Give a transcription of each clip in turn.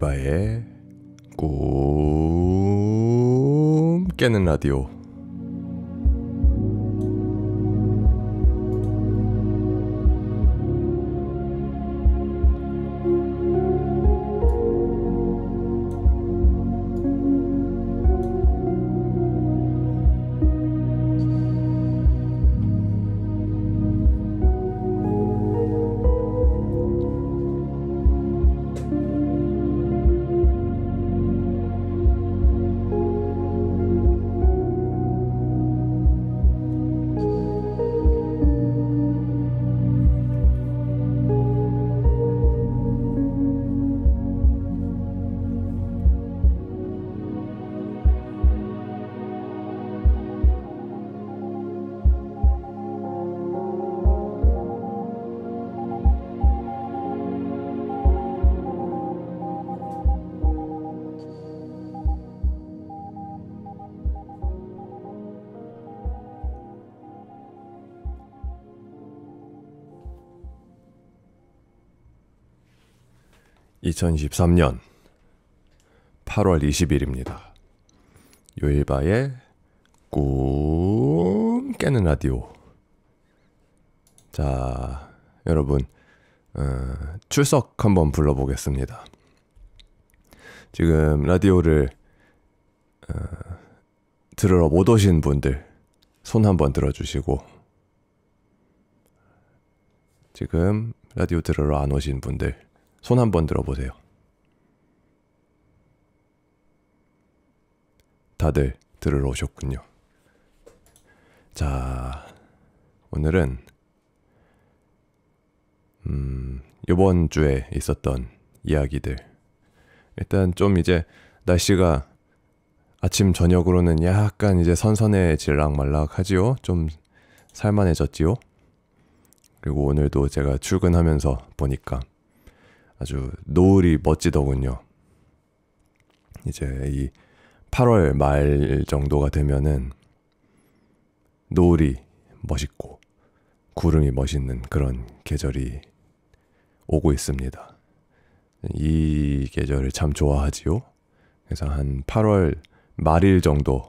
알바의 꿈 깨는 라디오 2023년 8월 20일입니다. 요일바의 꿈 깨는 라디오. 자, 여러분, 어, 출석 한번 불러보겠습니다. 지금 라디오를 어, 들으러 못 오신 분들 손 한번 들어주시고 지금 라디오 들으러 안 오신 분들 손 한번 들어보세요. 다들 들으러 오셨군요. 자, 오늘은 음, 요번 주에 있었던 이야기들. 일단 좀 이제 날씨가 아침 저녁으로는 약간 이제 선선해질락 말락하지요. 좀 살만해졌지요. 그리고 오늘도 제가 출근하면서 보니까 아주 노을이 멋지더군요. 이제 이 8월 말 정도가 되면은 노을이 멋있고 구름이 멋있는 그런 계절이 오고 있습니다. 이 계절을 참 좋아하지요. 그래서 한 8월 말일 정도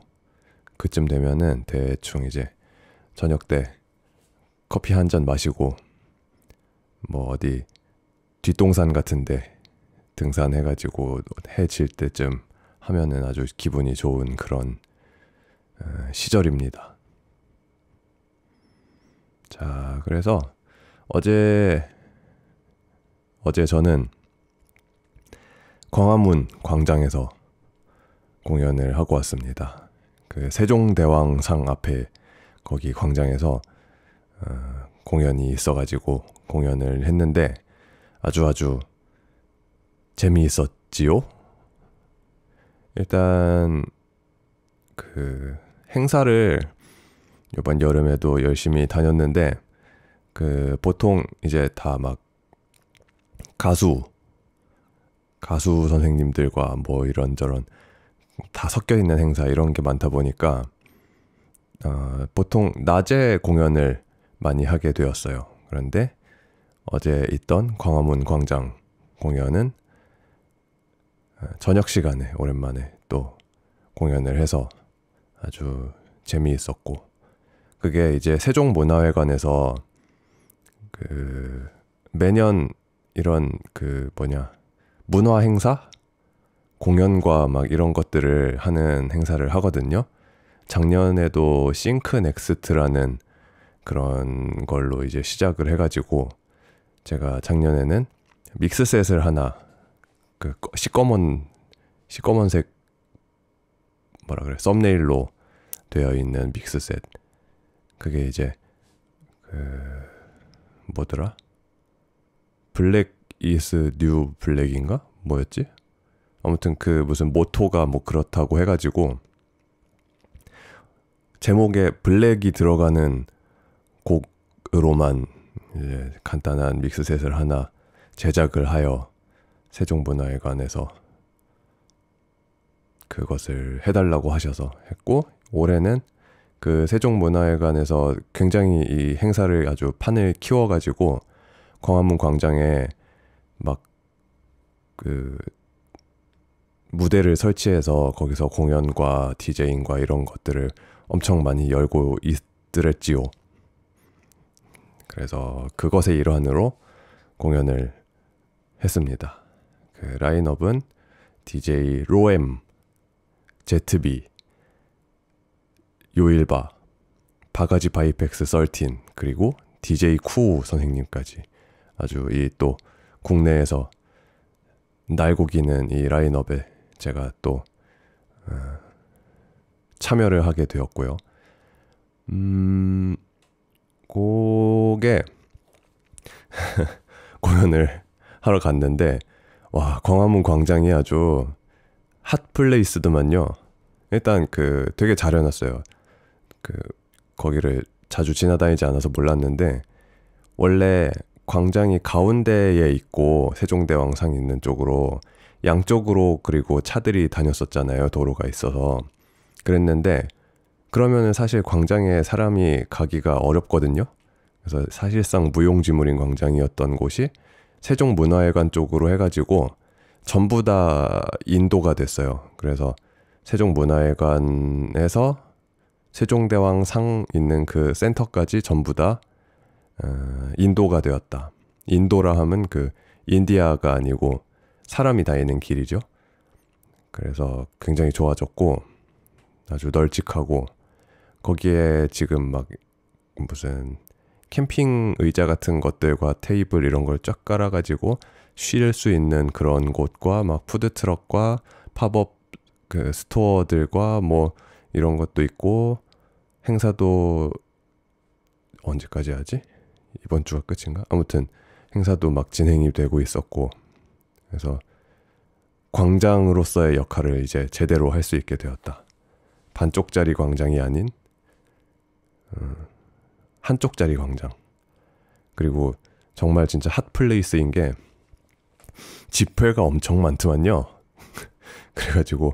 그쯤 되면은 대충 이제 저녁 때 커피 한 잔 마시고 뭐 어디 뒷동산 같은데 등산해가지고 해질 때쯤 하면은 아주 기분이 좋은 그런 어, 시절입니다. 자, 그래서 어제 어제 저는 광화문 광장에서 공연을 하고 왔습니다. 그 세종대왕상 앞에 거기 광장에서 어, 공연이 있어가지고 공연을 했는데 아주 아주 재미있었지요? 일단 그 행사를 이번 여름에도 열심히 다녔는데 그 보통 이제 다 막 가수 가수 선생님들과 뭐 이런저런 다 섞여 있는 행사 이런 게 많다 보니까 어, 보통 낮에 공연을 많이 하게 되었어요. 그런데 어제 있던 광화문 광장 공연은 어, 저녁 시간에 오랜만에 또 공연을 해서 아주 재미있었고 그게 이제 세종문화회관에서 그 매년 이런 그 뭐냐 문화 행사 공연과 막 이런 것들을 하는 행사를 하거든요. 작년에도 싱크 넥스트라는 그런 걸로 이제 시작을 해가지고 제가 작년에는 믹스셋을 하나 그 시꺼먼 시꺼먼색 뭐라 그래 썸네일로 되어 있는 믹스셋 그게 이제 그 뭐더라 블랙 이스 뉴 블랙인가 뭐였지 아무튼 그 무슨 모토가 뭐 그렇다고 해가지고 제목에 블랙이 들어가는 곡으로만 이제 예, 간단한 믹스셋을 하나 제작을 하여 세종문화회관에서 그것을 해달라고 하셔서 했고 올해는 그 세종문화회관에서 굉장히 이 행사를 아주 판을 키워가지고 광화문 광장에 막 그 무대를 설치해서 거기서 공연과 디제잉과 이런 것들을 엄청 많이 열고 있더랬지요. 그래서 그것의 일환으로 공연을 했습니다. 그 라인업은 DJ 로엠, 제트비, 요일바, 바가지 바이펙스 썰틴, 그리고 DJ 쿠 선생님까지 아주 이 또 국내에서 날고기는 이 라인업에 제가 또 어, 참여를 하게 되었고요. 음, 곡에 공연을 하러 갔는데 와 광화문 광장이 아주 핫플레이스더만요. 일단 그 되게 잘 해놨어요. 그 거기를 자주 지나다니지 않아서 몰랐는데 원래 광장이 가운데에 있고 세종대왕상 있는 쪽으로 양쪽으로 그리고 차들이 다녔었잖아요. 도로가 있어서. 그랬는데 그러면은 사실 광장에 사람이 가기가 어렵거든요. 그래서 사실상 무용지물인 광장이었던 곳이 세종문화회관 쪽으로 해가지고 전부 다 인도가 됐어요. 그래서 세종문화회관에서 세종대왕 상 있는 그 센터까지 전부 다 어, 인도가 되었다. 인도라 하면 그 인디아가 아니고 사람이 다니는 길이죠. 그래서 굉장히 좋아졌고 아주 널찍하고 거기에 지금 막 무슨 캠핑 의자 같은 것들과 테이블 이런 걸 쫙 깔아가지고 쉴 수 있는 그런 곳과 막 푸드 트럭과 팝업 그 스토어들과 뭐 이런 것도 있고 행사도 언제까지 하지? 이번 주가 끝인가? 아무튼 행사도 막 진행이 되고 있었고 그래서 광장으로서의 역할을 이제 제대로 할 수 있게 되었다. 반쪽짜리 광장이 아닌 한쪽짜리 광장. 그리고 정말 진짜 핫플레이스인 게 집회가 엄청 많더만요. 그래가지고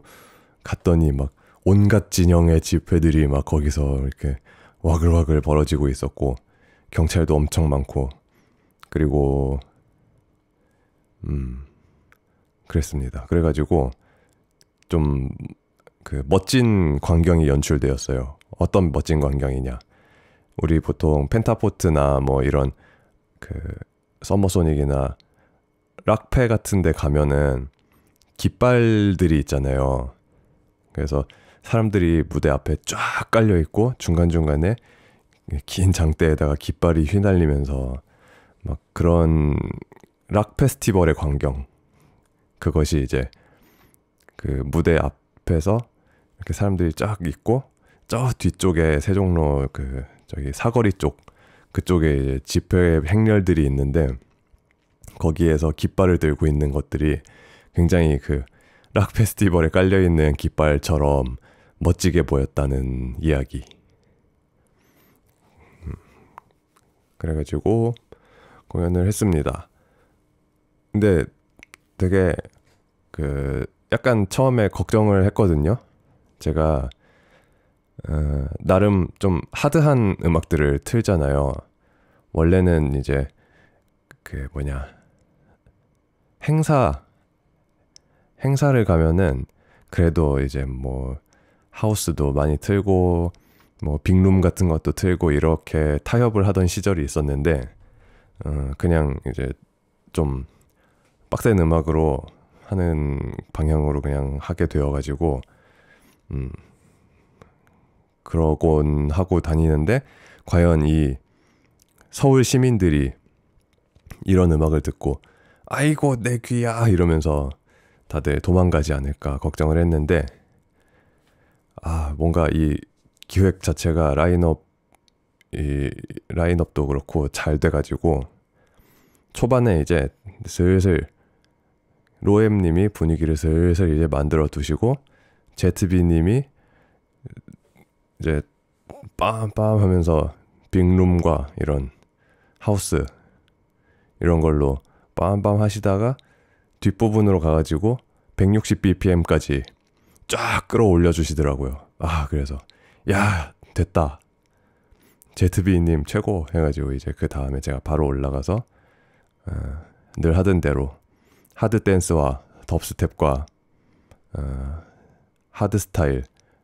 갔더니 막 온갖 진영의 집회들이 막 거기서 이렇게 와글와글 벌어지고 있었고 경찰도 엄청 많고 그리고 음 그랬습니다. 그래가지고 좀 그 멋진 광경이 연출되었어요. 어떤 멋진 광경이냐? 우리 보통 펜타포트나 뭐 이런 그 서머소닉이나 락페 같은 데 가면은 깃발들이 있잖아요. 그래서 사람들이 무대 앞에 쫙 깔려 있고 중간중간에 긴 장대에다가 깃발이 휘날리면서 막 그런 락 페스티벌의 광경 그것이 이제 그 무대 앞에서 이렇게 사람들이 쫙 있고 저 뒤쪽에 세종로 그 저기 사거리 쪽 그쪽에 집회 행렬들이 있는데 거기에서 깃발을 들고 있는 것들이 굉장히 그 락 페스티벌에 깔려 있는 깃발처럼 멋지게 보였다는 이야기. 음. 그래가지고 공연을 했습니다. 근데 되게 그 약간 처음에 걱정을 했거든요. 제가 어, 나름 좀 하드한 음악들을 틀잖아요. 원래는 이제 그 뭐냐 행사 행사를 가면은 그래도 이제 뭐 하우스도 많이 틀고 뭐 빅룸 같은 것도 틀고 이렇게 타협을 하던 시절이 있었는데 어, 그냥 이제 좀 빡센 음악으로 하는 방향으로 그냥 하게 되어가지고 음 그러곤 하고 다니는데 과연 이 서울 시민들이 이런 음악을 듣고 아이고 내 귀야 이러면서 다들 도망가지 않을까 걱정을 했는데 아 뭔가 이 기획 자체가 라인업 이 라인업도 그렇고 잘 돼가지고 초반에 이제 슬슬 로엠님이 분위기를 슬슬 이제 만들어 두시고 제트비님이 이제 빰빰 하면서 빅룸과 이런 하우스 이런 걸로 빰빰 하시다가 뒷부분으로 가가지고 160bpm까지 쫙 끌어올려 주시더라고요. 아 그래서 야 됐다. 제트비님 최고 해가지고 이제 그 다음에 제가 바로 올라가서 어, 늘 하던 대로 하드 댄스와 덥스텝과 어, 하드 스타일,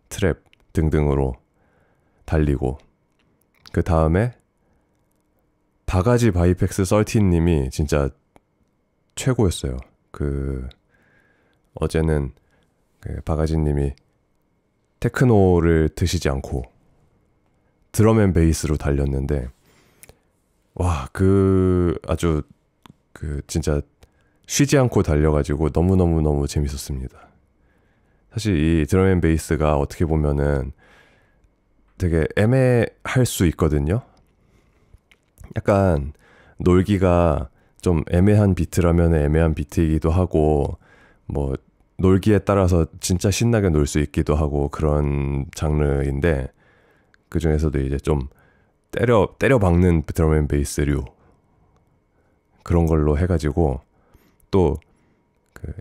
트랩 등등으로 달리고 그 다음에 바가지 바이펙스 썰틴님이 진짜 최고였어요. 그 어제는 그 바가지님이 테크노를 드시지 않고 드럼앤 베이스로 달렸는데 와 그 아주 그 진짜 쉬지 않고 달려가지고 너무 너무 너무 재밌었습니다. 사실 이 드럼앤 베이스가 어떻게 보면은 되게 애매할 수 있거든요. 약간 놀기가 좀 애매한 비트라면 애매한 비트이기도 하고 뭐 놀기에 따라서 진짜 신나게 놀 수 있기도 하고 그런 장르인데 그 중에서도 이제 좀 때려 때려 박는 드럼앤 베이스류 그런 걸로 해가지고 또그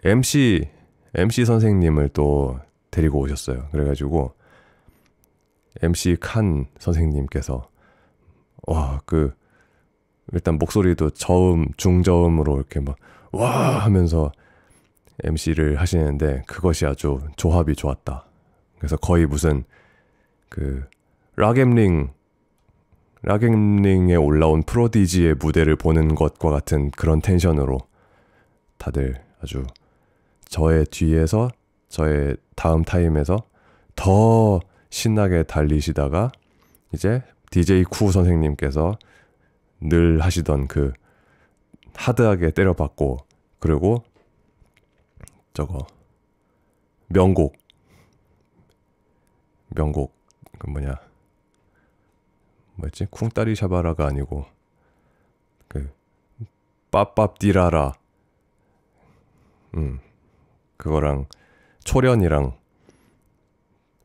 MC MC 선생님을 또 데리고 오셨어요. 그래가지고 MC 칸 선생님께서 와 그 일단 목소리도 저음 중저음으로 이렇게 막 와 하면서 MC를 하시는데 그것이 아주 조합이 좋았다. 그래서 거의 무슨 그 락엠링 락엠링에 올라온 프로디지의 무대를 보는 것과 같은 그런 텐션으로 다들 아주 저의 뒤에서 저의 다음 타임에서 더 신나게 달리시다가 이제 DJ 쿠 선생님께서 늘 하시던 그 하드하게 때려받고 그리고 저거 명곡 명곡 그 뭐냐 뭐였지 쿵따리 샤바라가 아니고 그 빠빠띠라라 음 그거랑 초련이랑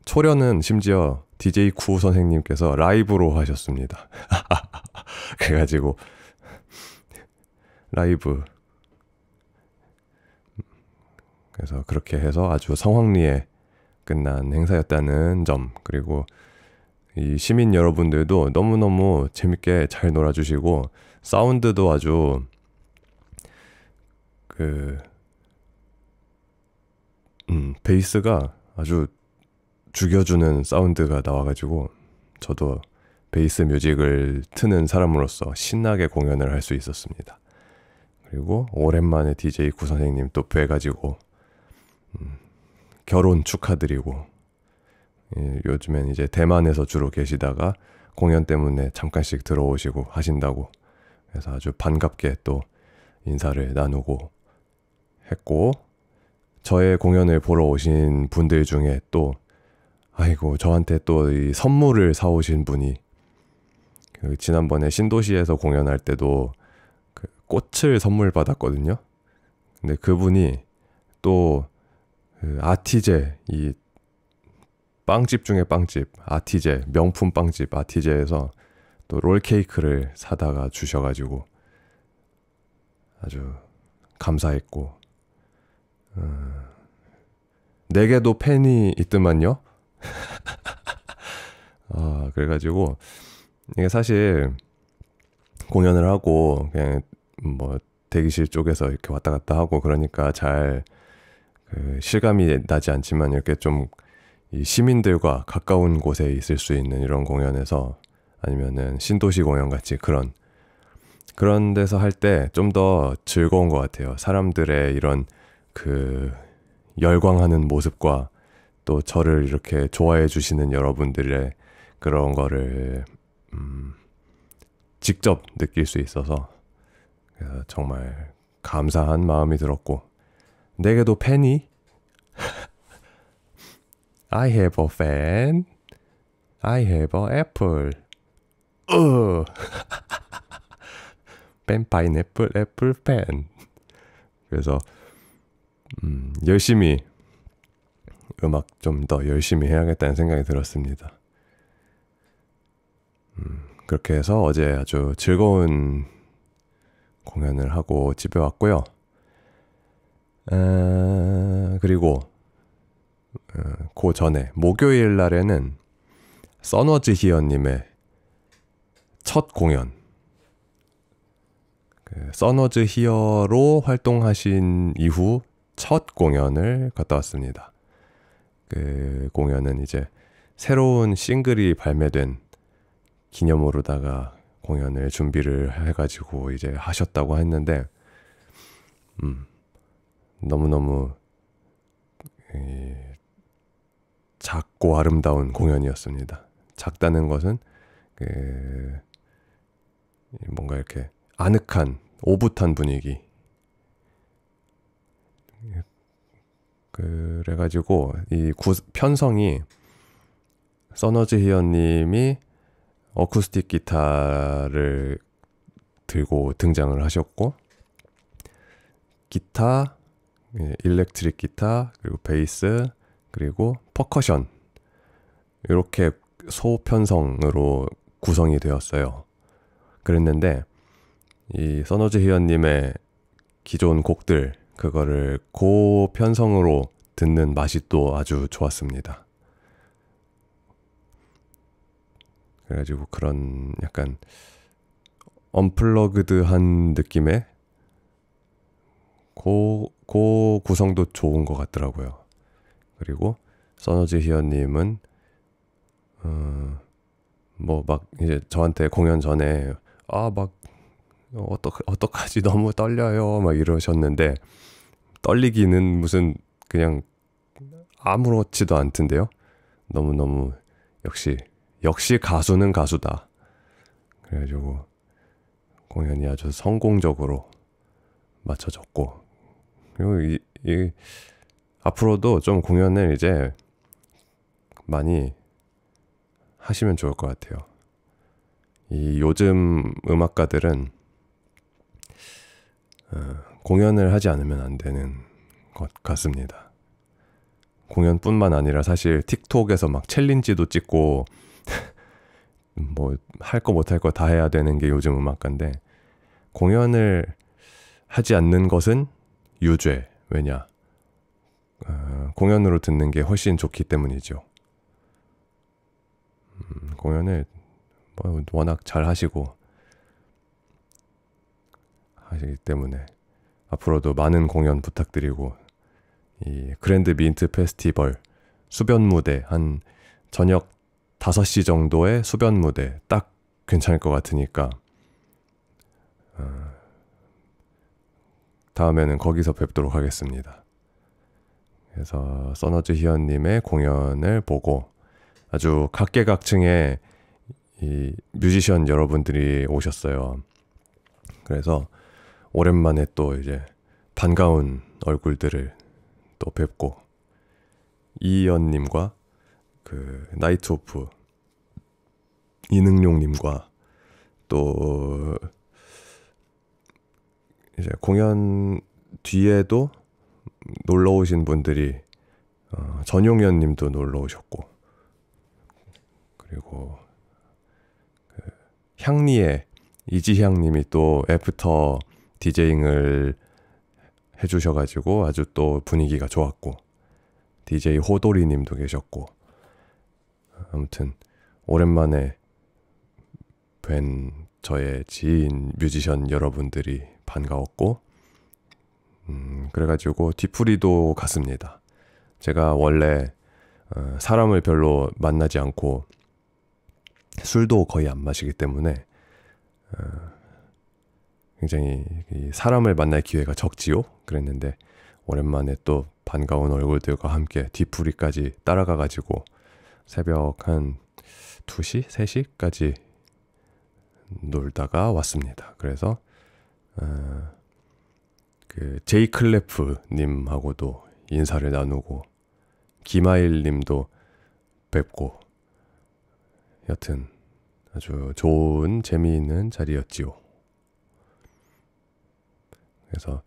초련은 심지어 DJ 구 선생님께서 라이브로 하셨습니다. 그래가지고 라이브 그래서 그렇게 해서 아주 성황리에 끝난 행사였다는 점 그리고 이 시민 여러분들도 너무너무 재밌게 잘 놀아주시고 사운드도 아주 그 음, 베이스가 아주 죽여주는 사운드가 나와가지고 저도 베이스 뮤직을 트는 사람으로서 신나게 공연을 할 수 있었습니다. 그리고 오랜만에 DJ 구 선생님 또 뵈가지고 음, 결혼 축하드리고 예, 요즘엔 이제 대만에서 주로 계시다가 공연 때문에 잠깐씩 들어오시고 하신다고 그래서 아주 반갑게 또 인사를 나누고 했고 저의 공연을 보러 오신 분들 중에 또 아이고 저한테 또 이 선물을 사오신 분이 그 지난번에 신도시에서 공연할 때도 그 꽃을 선물 받았거든요. 근데 그분이 또그 아티제 이 빵집 중에 빵집 아티제 명품 빵집 아티제에서 또 롤케이크를 사다가 주셔가지고 아주 감사했고 음, 내게도 팬이 있더만요. 아, 그래가지고, 이게 사실 공연을 하고, 그냥 뭐 대기실 쪽에서 이렇게 왔다 갔다 하고 그러니까 잘 그 실감이 나지 않지만 이렇게 좀 이 시민들과 가까운 곳에 있을 수 있는 이런 공연에서 아니면은 신도시 공연 같이 그런 그런 데서 할 때 좀 더 즐거운 것 같아요. 사람들의 이런 그 열광하는 모습과 또 저를 이렇게 좋아해 주시는 여러분들의 그런 거를 음, 직접 느낄 수 있어서 어, 정말 감사한 마음이 들었고 내게도 팬이 I have a fan. I have a apple. 으. 팬 파인애플 애플 팬. 그래서 음, 열심히 음악 좀 더 열심히 해야겠다는 생각이 들었습니다. 음, 그렇게 해서 어제 아주 즐거운 공연을 하고 집에 왔고요. 아, 그리고 어, 그 전에 목요일 날에는 써너지 히어님의 첫 공연 그 써너즈 히어로 활동하신 이후 첫 공연을 갔다 왔습니다. 그 공연은 이제 새로운 싱글이 발매된 기념으로다가 공연을 준비를 해가지고 이제 하셨다고 했는데, 음, 너무너무 작고 아름다운 공연이었습니다. 작다는 것은 그 뭔가 이렇게 아늑한 오붓한 분위기 그래가지고 이 구, 편성이 써너지 희연님이 어쿠스틱 기타를 들고 등장을 하셨고 기타, 예, 일렉트릭 기타, 그리고 베이스, 그리고 퍼커션 이렇게 소편성으로 구성이 되었어요. 그랬는데 이 써너지 희연님의 기존 곡들 그거를 고편성으로 듣는 맛이 또 아주 좋았습니다. 그래가지고 그런 약간 언플러그드한 느낌의 고, 고 구성도 좋은 것 같더라고요. 그리고 써너지 히어님은 어, 뭐막 이제 저한테 공연 전에 아 막 어떡 어떡하지 너무 떨려요 막 이러셨는데 떨리기는 무슨 그냥 아무렇지도 않던데요. 너무너무 역시 역시 가수는 가수다. 그래가지고 공연이 아주 성공적으로 맞춰졌고 그리고 이, 이 앞으로도 좀 공연을 이제 많이 하시면 좋을 것 같아요. 이 요즘 음악가들은 어, 공연을 하지 않으면 안 되는 것 같습니다. 공연뿐만 아니라 사실 틱톡에서 막 챌린지도 찍고 뭐 할 거 못 할 거 다 해야 되는 게 요즘 음악가인데 공연을 하지 않는 것은 유죄. 왜냐? 어, 공연으로 듣는 게 훨씬 좋기 때문이죠. 음, 공연을 뭐 워낙 잘 하시고 하시기 때문에 앞으로도 많은 공연 부탁드리고 이 그랜드 민트 페스티벌 수변 무대 한 저녁 5시 정도의 수변 무대 딱 괜찮을 것 같으니까 어, 다음에는 거기서 뵙도록 하겠습니다. 그래서 써너즈 희연님의 공연을 보고 아주 각계각층의 이 뮤지션 여러분들이 오셨어요. 그래서 오랜만에 또 이제 반가운 얼굴들을 또 뵙고 이연님과 그 나이트 오프 이능용님과 또 이제 공연 뒤에도 놀러 오신 분들이 어, 전용현님도 놀러 오셨고 그리고 그 향리의 이지향님이 또 애프터 디제잉을 해주셔가지고 아주 또 분위기가 좋았고 DJ 호돌이님도 계셨고 아무튼 오랜만에 뵌 저의 지인 뮤지션 여러분들이 반가웠고 음, 그래가지고 뒤풀이도 갔습니다. 제가 원래 어, 사람을 별로 만나지 않고 술도 거의 안 마시기 때문에 어, 굉장히 사람을 만날 기회가 적지요. 그랬는데 오랜만에 또 반가운 얼굴들과 함께 뒤풀이까지 따라가 가지고 새벽 한 2시, 3시까지 놀다가 왔습니다. 그래서 어, 그 제이 클래프 님하고도 인사를 나누고 김하일 님도 뵙고 여튼 아주 좋은 재미있는 자리였지요. 그래서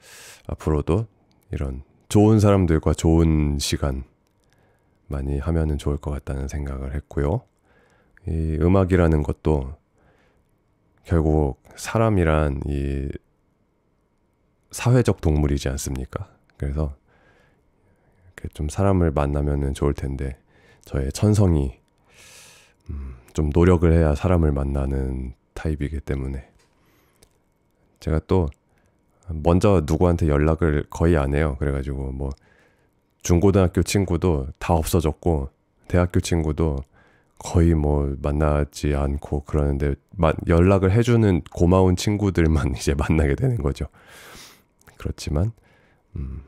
앞으로도 이런 좋은 사람들과 좋은 시간 많이 하면은 좋을 것 같다는 생각을 했고요. 이 음악이라는 것도 결국 사람이란 이 사회적 동물이지 않습니까? 그래서 좀 사람을 만나면은 좋을 텐데 저의 천성이 음, 좀 노력을 해야 사람을 만나는 타입이기 때문에 제가 또 먼저 누구한테 연락을 거의 안 해요. 그래가지고 뭐 중고등학교 친구도 다 없어졌고 대학교 친구도 거의 뭐 만나지 않고 그러는데 연락을 해주는 고마운 친구들만 이제 만나게 되는 거죠. 그렇지만 음,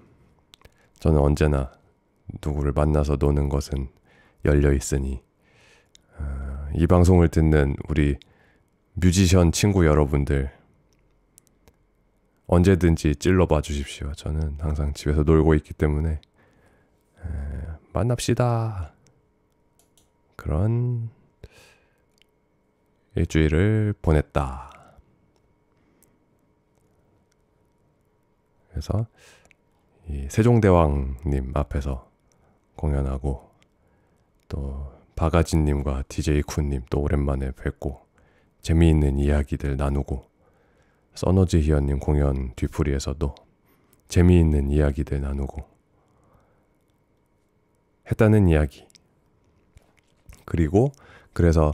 저는 언제나 누구를 만나서 노는 것은 열려 있으니 어, 이 방송을 듣는 우리 뮤지션 친구 여러분들 언제든지 찔러봐 주십시오. 저는 항상 집에서 놀고 있기 때문에 에, 만납시다. 그런 일주일을 보냈다. 그래서 이 세종대왕님 앞에서 공연하고 또 바가진님과 DJ 쿤님 또 오랜만에 뵙고 재미있는 이야기들 나누고 써너지 희연님 공연 뒤풀이에서도 재미있는 이야기들 나누고 했다는 이야기. 그리고 그래서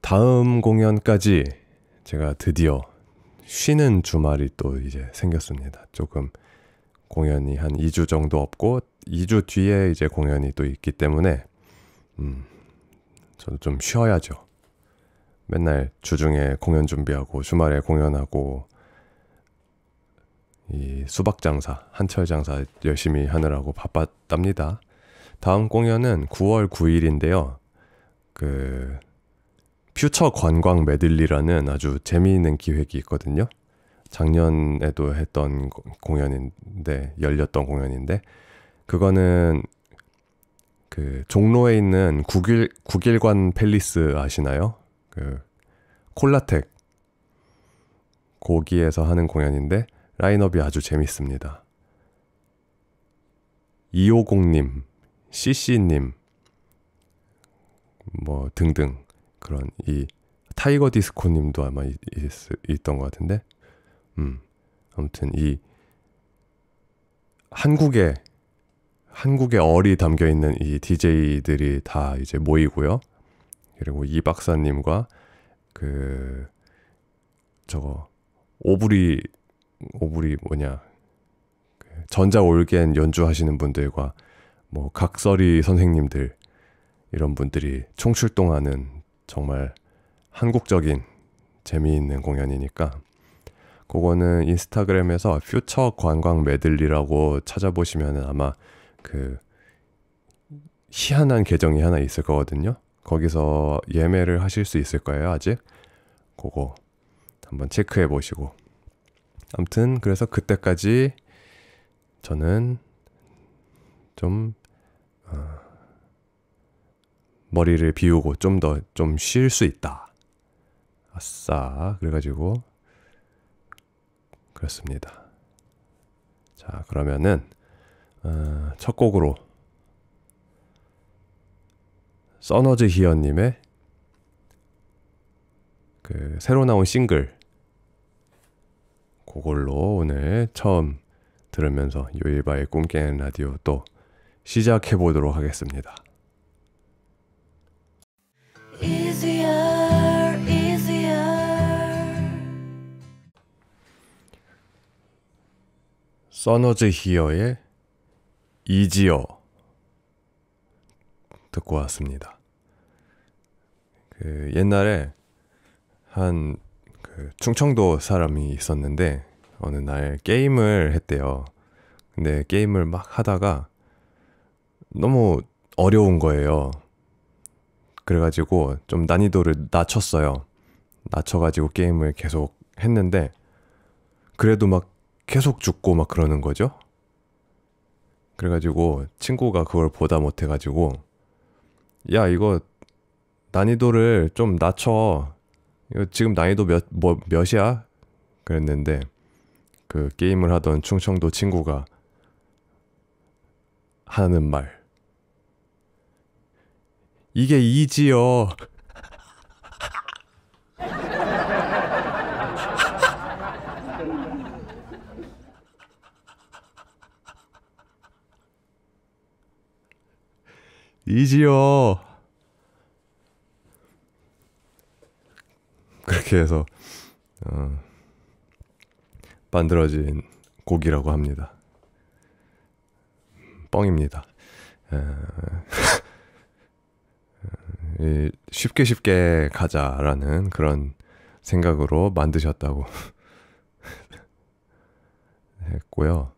다음 공연까지 제가 드디어 쉬는 주말이 또 이제 생겼습니다. 조금 공연이 한 2주 정도 없고 2주 뒤에 이제 공연이 또 있기 때문에 음, 저도 좀 쉬어야죠. 맨날 주중에 공연 준비하고 주말에 공연하고 이 수박 장사, 한철 장사 열심히 하느라고 바빴답니다. 다음 공연은 9월 9일인데요. 그 퓨처 관광 메들리라는 아주 재미있는 기획이 있거든요. 작년에도 했던 공연인데 열렸던 공연인데 그거는 그 종로에 있는 국일 국일관 팰리스 아시나요? 그 콜라텍 고기에서 하는 공연인데 라인업이 아주 재밌습니다. 250님, CC님, 뭐 등등 그런 이 타이거 디스코님도 아마 있, 있, 던것 같은데, 음 아무튼 이 한국의 한국의 얼이 담겨 있는 이 DJ들이 다 이제 모이고요. 그리고 이 박사님과 그 저거 오브리 오브리 뭐냐 그 전자 올겐 연주하시는 분들과 뭐 각설이 선생님들 이런 분들이 총출동하는 정말 한국적인 재미있는 공연이니까 그거는 인스타그램에서 퓨처 관광 메들리라고 찾아보시면 아마 그 희한한 계정이 하나 있을 거거든요. 거기서 예매를 하실 수 있을 거예요, 아직. 그거 한번 체크해 보시고. 아무튼 그래서 그때까지 저는 좀 어, 머리를 비우고 좀 더 좀 쉴 수 있다. 아싸. 그래가지고 그렇습니다. 자 그러면은 어, 첫 곡으로 써너즈 히어님의 그 새로 나온 싱글 그걸로 오늘 처음 들으면서 요일바의 꿈깨는 라디오 또 시작해 보도록 하겠습니다. Easier, easier. 써너즈 히어의 이지어 듣고 왔습니다. 그 옛날에 한그 충청도 사람이 있었는데 어느 날 게임을 했대요. 근데 게임을 막 하다가 너무 어려운 거예요. 그래가지고 좀 난이도를 낮췄어요. 낮춰가지고 게임을 계속 했는데 그래도 막 계속 죽고 막 그러는 거죠. 그래가지고 친구가 그걸 보다 못해가지고 야 이거 난이도를 좀 낮춰. 지금 난이도 몇, 뭐, 몇이야? 그랬는데, 그 게임을 하던 충청도 친구가 하는 말. 이게 이지요. 이지요. 그렇게 해서 어, 만들어진 곡이라고 합니다. 뻥입니다. 에, 쉽게 쉽게 가자라는 그런 생각으로 만드셨다고 했고요.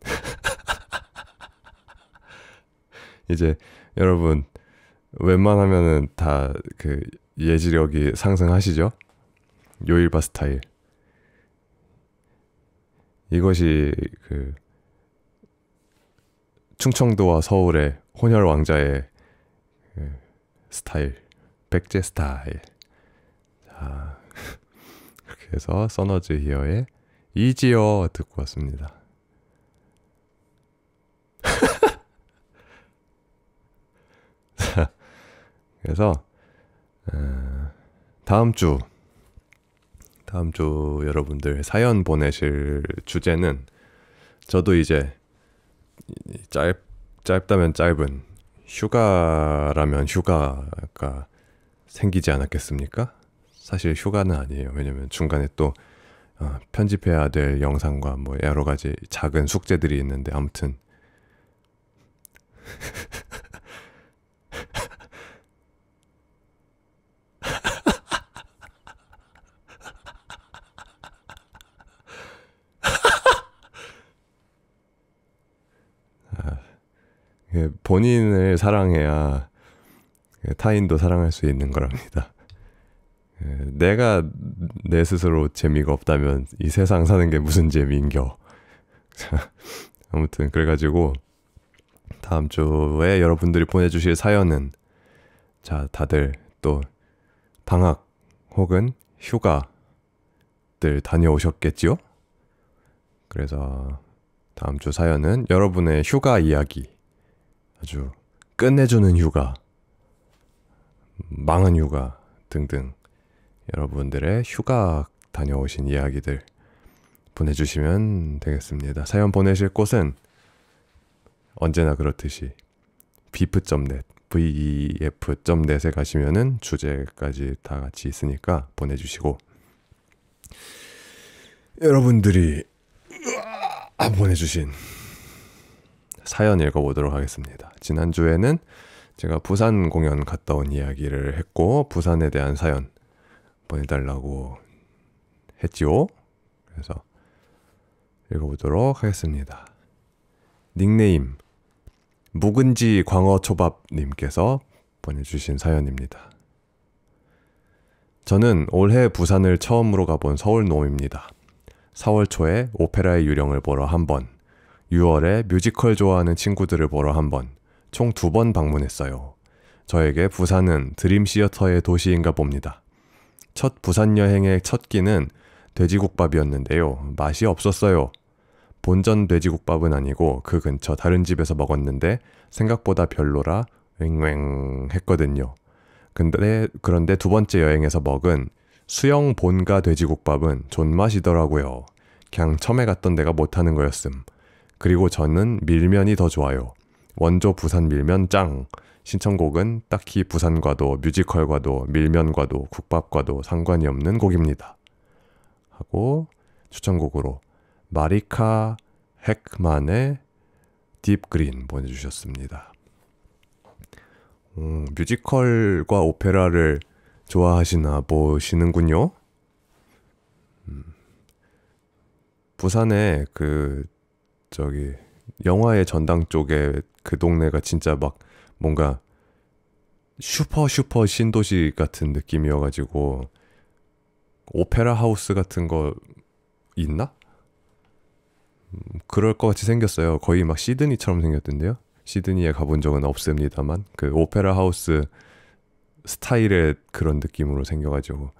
이제 여러분 웬만하면은 다그 예지력이 상승하시죠? 요일바 스타일. 이것이 그 충청도와 서울의 혼혈 왕자의 그 스타일, 백제 스타일. 자, 그렇게 해서 써너즈 히어의 이지어 듣고 왔습니다. 그래서 예. 다음 주 다음 주 여러분들 사연 보내실 주제는 저도 이제 짧 짧다면 짧은 휴가라면 휴가가 생기지 않았겠습니까? 사실 휴가는 아니에요. 왜냐면 중간에 또 어, 편집해야 될 영상과 뭐 여러 가지 작은 숙제들이 있는데 아무튼 예, 본인을 사랑해야 예, 타인도 사랑할 수 있는 거랍니다. 예, 내가 내 스스로 재미가 없다면 이 세상 사는 게 무슨 재미인겨. 아무튼 그래가지고 다음 주에 여러분들이 보내주실 사연은 자 다들 또 방학 혹은 휴가들 다녀오셨겠지요? 그래서 다음 주 사연은 여러분의 휴가 이야기 아주 끝내주는 휴가, 망한 휴가 등등 여러분들의 휴가 다녀오신 이야기들 보내주시면 되겠습니다. 사연 보내실 곳은 언제나 그렇듯이 비프 n e t vef.net에 가시면은 주제까지 다 같이 있으니까 보내주시고 여러분들이 아, 보내주신 사연 읽어보도록 하겠습니다. 지난주에는 제가 부산 공연 갔다 온 이야기를 했고, 부산에 대한 사연 보내달라고 했지요. 그래서 읽어보도록 하겠습니다. 닉네임, 묵은지 광어초밥님께서 보내주신 사연입니다. 저는 올해 부산을 처음으로 가본 서울놈입니다. 4월 초에 오페라의 유령을 보러 한 번, 6월에 뮤지컬 좋아하는 친구들을 보러 한 번, 총 두 번 방문했어요. 저에게 부산은 드림시어터의 도시인가 봅니다. 첫 부산 여행의 첫 끼는 돼지국밥이었는데요. 맛이 없었어요. 본전 돼지국밥은 아니고 그 근처 다른 집에서 먹었는데 생각보다 별로라 웽웽 했거든요. 근데 그런데 두 번째 여행에서 먹은 수영 본가 돼지국밥은 존맛이더라고요. 그냥 처음에 갔던 데가 못하는 거였음. 그리고 저는 밀면이 더 좋아요. 원조 부산 밀면 짱! 신청곡은 딱히 부산과도 뮤지컬과도 밀면과도 국밥과도 상관이 없는 곡입니다. 하고 추천곡으로 마리카 헥만의 딥그린 보내주셨습니다. 음, 뮤지컬과 오페라를 좋아하시나 보시는군요. 음, 부산에 그 저기 영화의 전당 쪽에 그 동네가 진짜 막 뭔가 슈퍼 슈퍼 신도시 같은 느낌이어가지고 오페라 하우스 같은 거 있나? 음, 그럴 것 같이 생겼어요. 거의 막 시드니처럼 생겼던데요. 시드니에 가본 적은 없습니다만 그 오페라 하우스 스타일의 그런 느낌으로 생겨가지고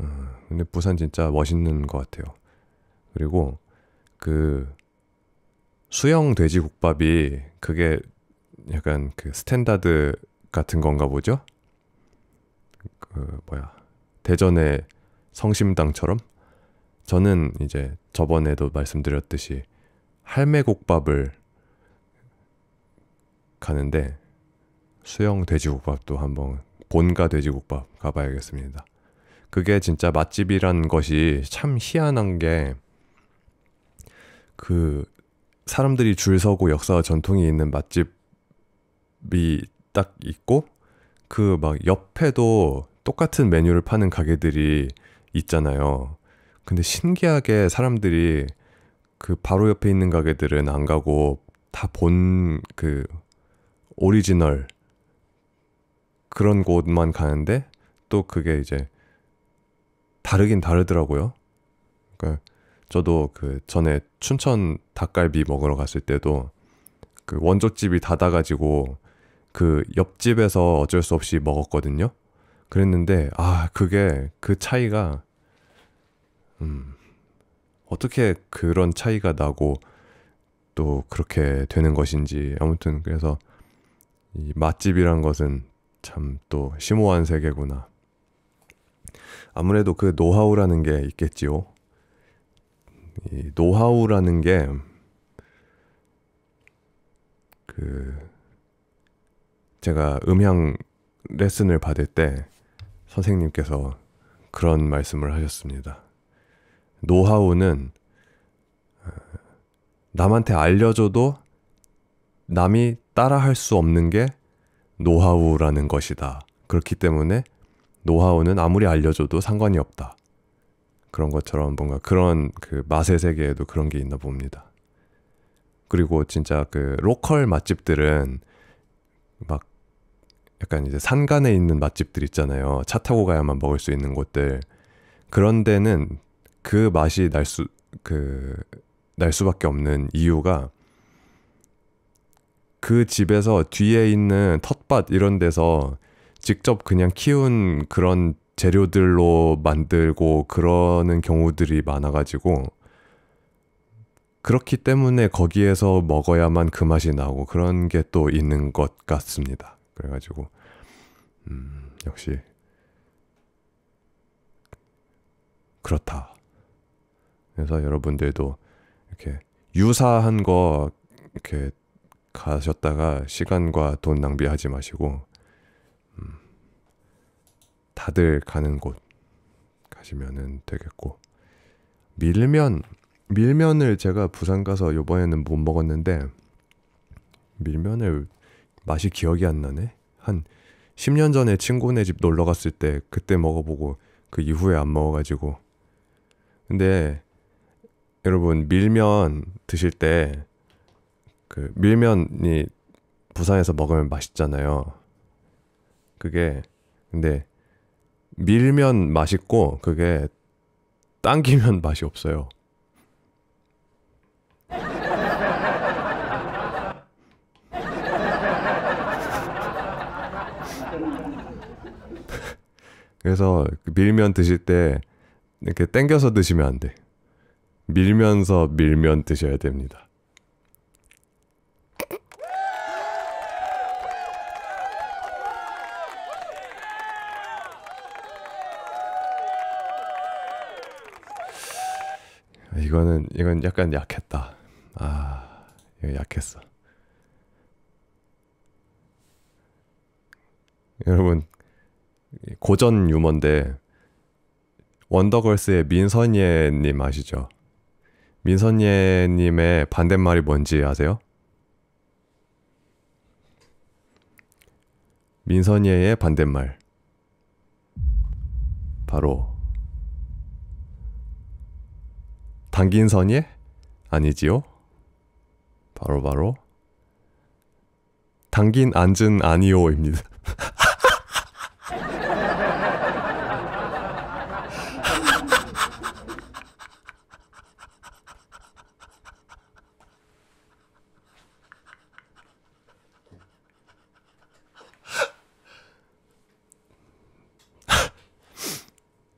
음, 근데 부산 진짜 멋있는 것 같아요. 그리고 그 수영 돼지국밥이 그게 약간 그 스탠다드 같은 건가 보죠? 그 뭐야 대전의 성심당처럼 저는 이제 저번에도 말씀드렸듯이 할매국밥을 가는데 수영 돼지국밥도 한번 본가 돼지국밥 가봐야겠습니다. 그게 진짜 맛집이란 것이 참 희한한 게그 사람들이 줄 서고 역사와 전통이 있는 맛집이 딱 있고 그 막 옆에도 똑같은 메뉴를 파는 가게들이 있잖아요. 근데 신기하게 사람들이 그 바로 옆에 있는 가게들은 안 가고 다 본 그 오리지널 그런 곳만 가는데 또 그게 이제 다르긴 다르더라고요. 그러니까 저도 그 전에 춘천 닭갈비 먹으러 갔을 때도 그 원조집이 닫아가지고 그 옆집에서 어쩔 수 없이 먹었거든요. 그랬는데 아 그게 그 차이가 음 어떻게 그런 차이가 나고 또 그렇게 되는 것인지 아무튼 그래서 이 맛집이란 것은 참 또 심오한 세계구나. 아무래도 그 노하우라는 게 있겠지요. 이 노하우라는 게 그 제가 음향 레슨을 받을 때 선생님께서 그런 말씀을 하셨습니다. 노하우는 어, 남한테 알려줘도 남이 따라할 수 없는 게 노하우라는 것이다. 그렇기 때문에 노하우는 아무리 알려줘도 상관이 없다. 그런 것처럼 뭔가 그런 그 맛의 세계에도 그런 게 있나 봅니다. 그리고 진짜 그 로컬 맛집들은 막 약간 이제 산간에 있는 맛집들 있잖아요. 차 타고 가야만 먹을 수 있는 곳들. 그런 데는 그 맛이 날 수, 그, 날 수밖에 없는 이유가 그 집에서 뒤에 있는 텃밭 이런 데서 직접 그냥 키운 그런 재료들로 만들고 그러는 경우들이 많아가지고 그렇기 때문에 거기에서 먹어야만 그 맛이 나오고 그런 게 또 있는 것 같습니다. 그래가지고 음, 역시 그렇다. 그래서 여러분들도 이렇게 유사한 거 이렇게 가셨다가 시간과 돈 낭비하지 마시고 다들 가는 곳 가시면은 되겠고 밀면 밀면을 제가 부산 가서 요번에는 못 먹었는데 밀면을 맛이 기억이 안 나네. 한 10년 전에 친구네 집 놀러 갔을 때 그때 먹어보고 그 이후에 안 먹어가지고 근데 여러분 밀면 드실 때 그 밀면이 부산에서 먹으면 맛있잖아요. 그게 근데 밀면 맛있고 그게 당기면 맛이 없어요. 그래서 밀면 드실 때 이렇게 당겨서 드시면 안 돼. 밀면서 밀면 드셔야 됩니다. 이거는 이건 약간 약했다. 아, 이거 약했어. 여러분 고전 유머인데 원더걸스의 민선예님 아시죠? 민선예님의 반대말이 뭔지 아세요? 민선예의 반대말 바로 당긴 선이 아니지요. 바로바로 당긴 앉은 아니오입니다.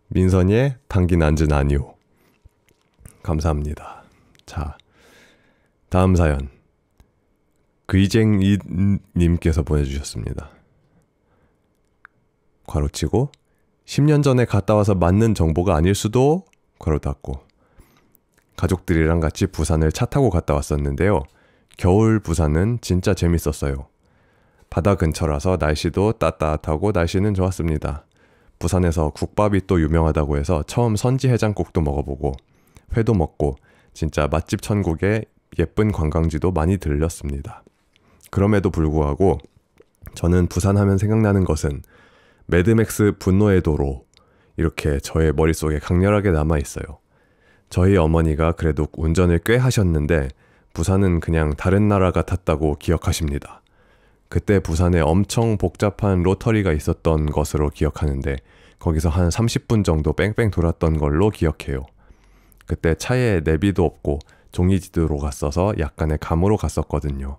민선이의 당긴 앉은 아니오. 감사합니다. 자, 다음 사연. 귀쟁이님께서 보내주셨습니다. 괄호치고 10년 전에 갔다 와서 맞는 정보가 아닐 수도 괄호 닫고 가족들이랑 같이 부산을 차 타고 갔다 왔었는데요. 겨울 부산은 진짜 재밌었어요. 바다 근처라서 날씨도 따뜻하고 날씨는 좋았습니다. 부산에서 국밥이 또 유명하다고 해서 처음 선지 해장국도 먹어보고 회도 먹고 진짜 맛집 천국에 예쁜 관광지도 많이 들렸습니다. 그럼에도 불구하고 저는 부산하면 생각나는 것은 매드맥스 분노의 도로 이렇게 저의 머릿속에 강렬하게 남아 있어요. 저희 어머니가 그래도 운전을 꽤 하셨는데 부산은 그냥 다른 나라 같았다고 기억하십니다. 그때 부산에 엄청 복잡한 로터리가 있었던 것으로 기억하는데 거기서 한 30분 정도 뺑뺑 돌았던 걸로 기억해요. 그때 차에 내비도 없고 종이지도로 갔어서 약간의 감으로 갔었거든요.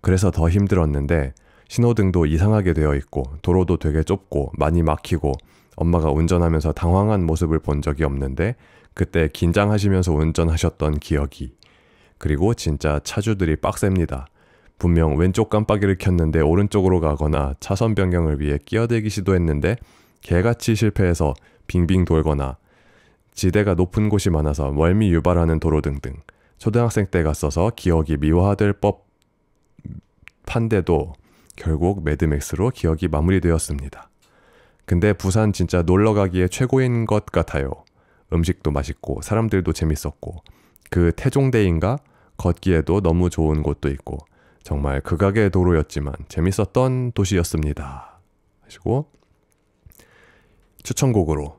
그래서 더 힘들었는데 신호등도 이상하게 되어 있고 도로도 되게 좁고 많이 막히고 엄마가 운전하면서 당황한 모습을 본 적이 없는데 그때 긴장하시면서 운전하셨던 기억이 그리고 진짜 차주들이 빡셉니다. 분명 왼쪽 깜빡이를 켰는데 오른쪽으로 가거나 차선 변경을 위해 끼어들기 시도했는데 개같이 실패해서 빙빙 돌거나 지대가 높은 곳이 많아서 월미 유발하는 도로 등등. 초등학생 때 갔어서 기억이 미화될 법 판데도 결국 매드맥스로 기억이 마무리되었습니다. 근데 부산 진짜 놀러 가기에 최고인 것 같아요. 음식도 맛있고 사람들도 재밌었고 그 태종대인가 걷기에도 너무 좋은 곳도 있고 정말 극악의 도로였지만 재밌었던 도시였습니다. 하시고 추천곡으로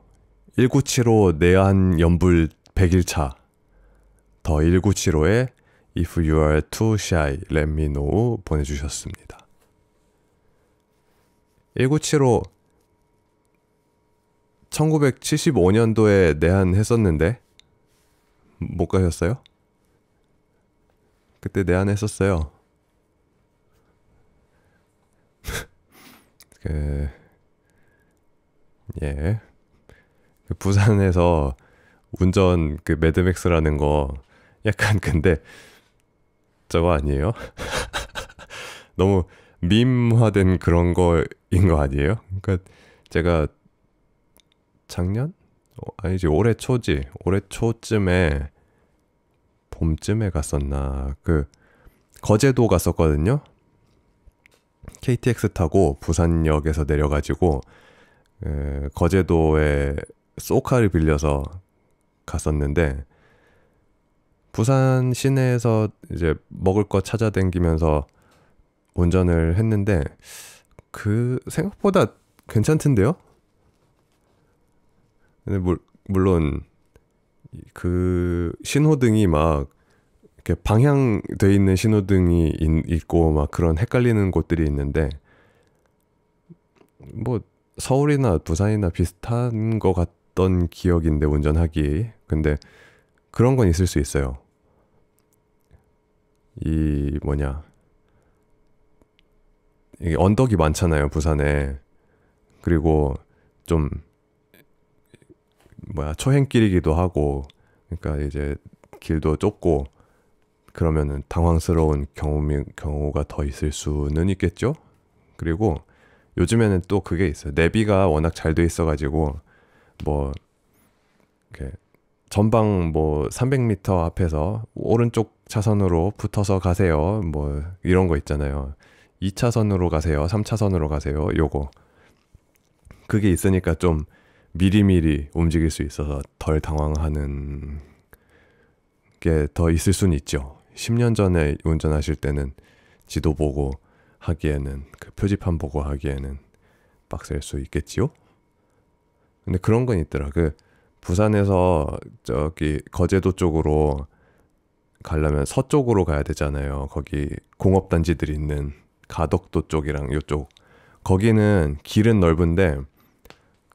1975 내한 연불 100일차 더 1975에 If you are too shy, let me know 보내주셨습니다. 1975 1975년도에 내한했었는데 못 가셨어요? 그때 내한했었어요. 그 예. 부산에서 운전 그 매드맥스라는 거 약간 근데 저거 아니에요? 너무 밈화된 그런 거인 거 아니에요? 그러니까 제가 작년? 어, 아니지 올해 초지 올해 초쯤에 봄쯤에 갔었나 그 거제도 갔었거든요. KTX 타고 부산역에서 내려가지고 그 거제도에 소카를 빌려서 갔었는데 부산 시내에서 이제 먹을 거 찾아댕기면서 운전을 했는데 그 생각보다 괜찮던데요? 근데 물, 물론 그 신호등이 막 이렇게 방향돼 있는 신호등이 있고 막 그런 헷갈리는 곳들이 있는데 뭐 서울이나 부산이나 비슷한 것 같. 아요 어떤 기억인데 운전하기. 근데 그런 건 있을 수 있어요. 이 뭐냐 이게 언덕이 많잖아요 부산에 그리고 좀 뭐야 초행길이기도 하고 그러니까 이제 길도 좁고 그러면은 당황스러운 경험이 경우가 더 있을 수는 있겠죠 그리고 요즘에는 또 그게 있어요 내비가 워낙 잘 돼 있어가지고 뭐 이렇게 전방 뭐 300m 앞에서 오른쪽 차선으로 붙어서 가세요. 뭐 이런 거 있잖아요. 2차선으로 가세요. 3차선으로 가세요. 요거. 그게 있으니까 좀 미리미리 움직일 수 있어서 덜 당황하는 게 더 있을 순 있죠. 10년 전에 운전하실 때는 지도 보고 하기에는 그 표지판 보고 하기에는 빡셀 수 있겠지요? 근데 그런 건 있더라. 그 부산에서 저기 거제도 쪽으로 가려면 서쪽으로 가야 되잖아요. 거기 공업단지들이 있는 가덕도 쪽이랑 요쪽. 거기는 길은 넓은데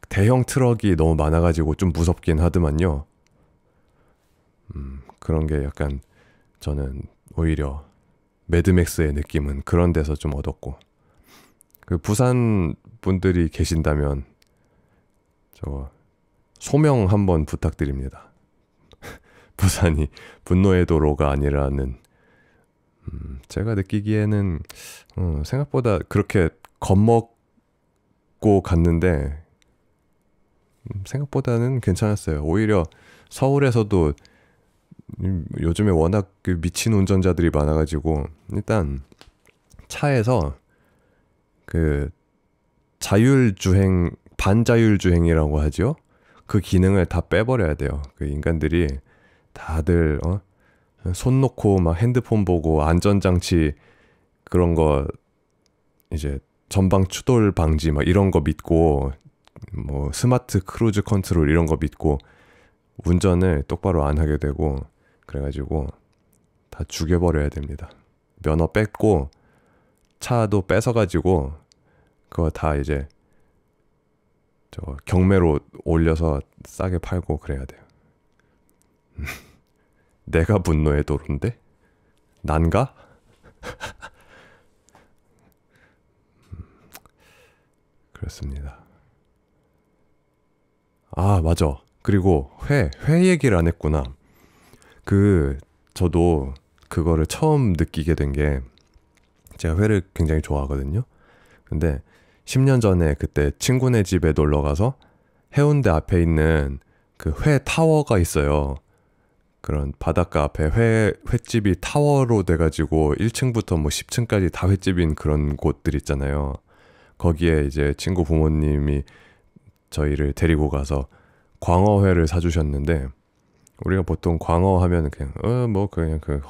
대형 트럭이 너무 많아가지고 좀 무섭긴 하더만요. 음, 그런 게 약간 저는 오히려 매드맥스의 느낌은 그런 데서 좀 얻었고. 그 부산 분들이 계신다면 저거 소명 한번 부탁드립니다. 부산이 분노의 도로가 아니라는 음, 제가 느끼기에는 음, 생각보다 그렇게 겁먹고 갔는데 음, 생각보다는 괜찮았어요. 오히려 서울에서도 음, 요즘에 워낙 그 미친 운전자들이 많아가지고 일단 차에서 그 자율 주행 반자율 주행이라고 하죠. 그 기능을 다 빼버려야 돼요. 그 인간들이 다들 어? 손 놓고 막 핸드폰 보고 안전장치 그런 거 이제 전방 추돌 방지 막 이런 거 믿고 뭐 스마트 크루즈 컨트롤 이런 거 믿고 운전을 똑바로 안 하게 되고 그래가지고 다 죽여버려야 됩니다. 면허 뺏고 차도 뺏어가지고 그거 다 이제 저 경매로 올려서 싸게 팔고 그래야 돼요. 내가 분노의 도로인데? 난가? 그렇습니다. 아, 맞아. 그리고 회, 회 얘기를 안 했구나. 그, 저도 그거를 처음 느끼게 된 게, 제가 회를 굉장히 좋아하거든요. 근데 10년 전에 그때 친구네 집에 놀러 가서 해운대 앞에 있는 그 회 타워가 있어요. 그런 바닷가 앞에 회, 횟집이 타워로 돼가지고 1층부터 뭐 10층까지 다 횟집인 그런 곳들 있잖아요. 거기에 이제 친구 부모님이 저희를 데리고 가서 광어회를 사주셨는데 우리가 보통 광어 하면 그냥 어 뭐 그냥 그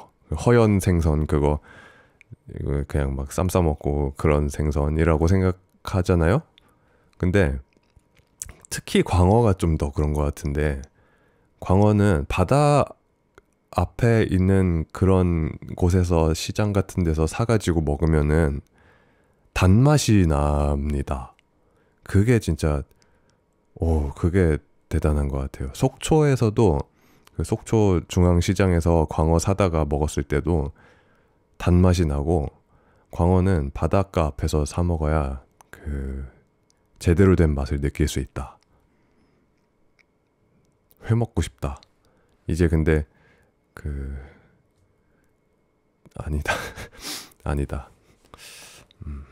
허연 생선 그거 이거 그냥 막 쌈 싸먹고 그런 생선이라고 생각 가잖아요 근데 특히 광어가 좀 더 그런 것 같은데 광어는 바다 앞에 있는 그런 곳에서 시장 같은 데서 사가지고 먹으면은 단맛이 납니다. 그게 진짜, 오, 그게 대단한 것 같아요. 속초에서도 그 속초 중앙시장에서 광어 사다가 먹었을 때도 단맛이 나고 광어는 바닷가 앞에서 사 먹어야 그 제대로 된 맛을 느낄 수 있다. 회 먹고 싶다. 이제 근데 그 아니다. 아니다. 음,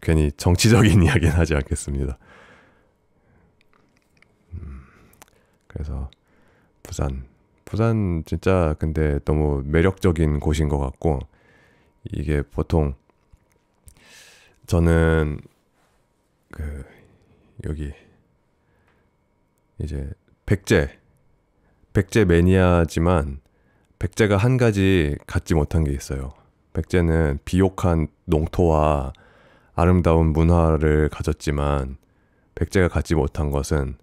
괜히 정치적인 이야기는 하지 않겠습니다. 음, 그래서 부산 부산 진짜 근데 너무 매력적인 곳인 것 같고 이게 보통 저는 그 여기 이제 백제 백제 매니아지만 백제가 한 가지 갖지 못한 게 있어요. 백제는 비옥한 농토와 아름다운 문화를 가졌지만 백제가 갖지 못한 것은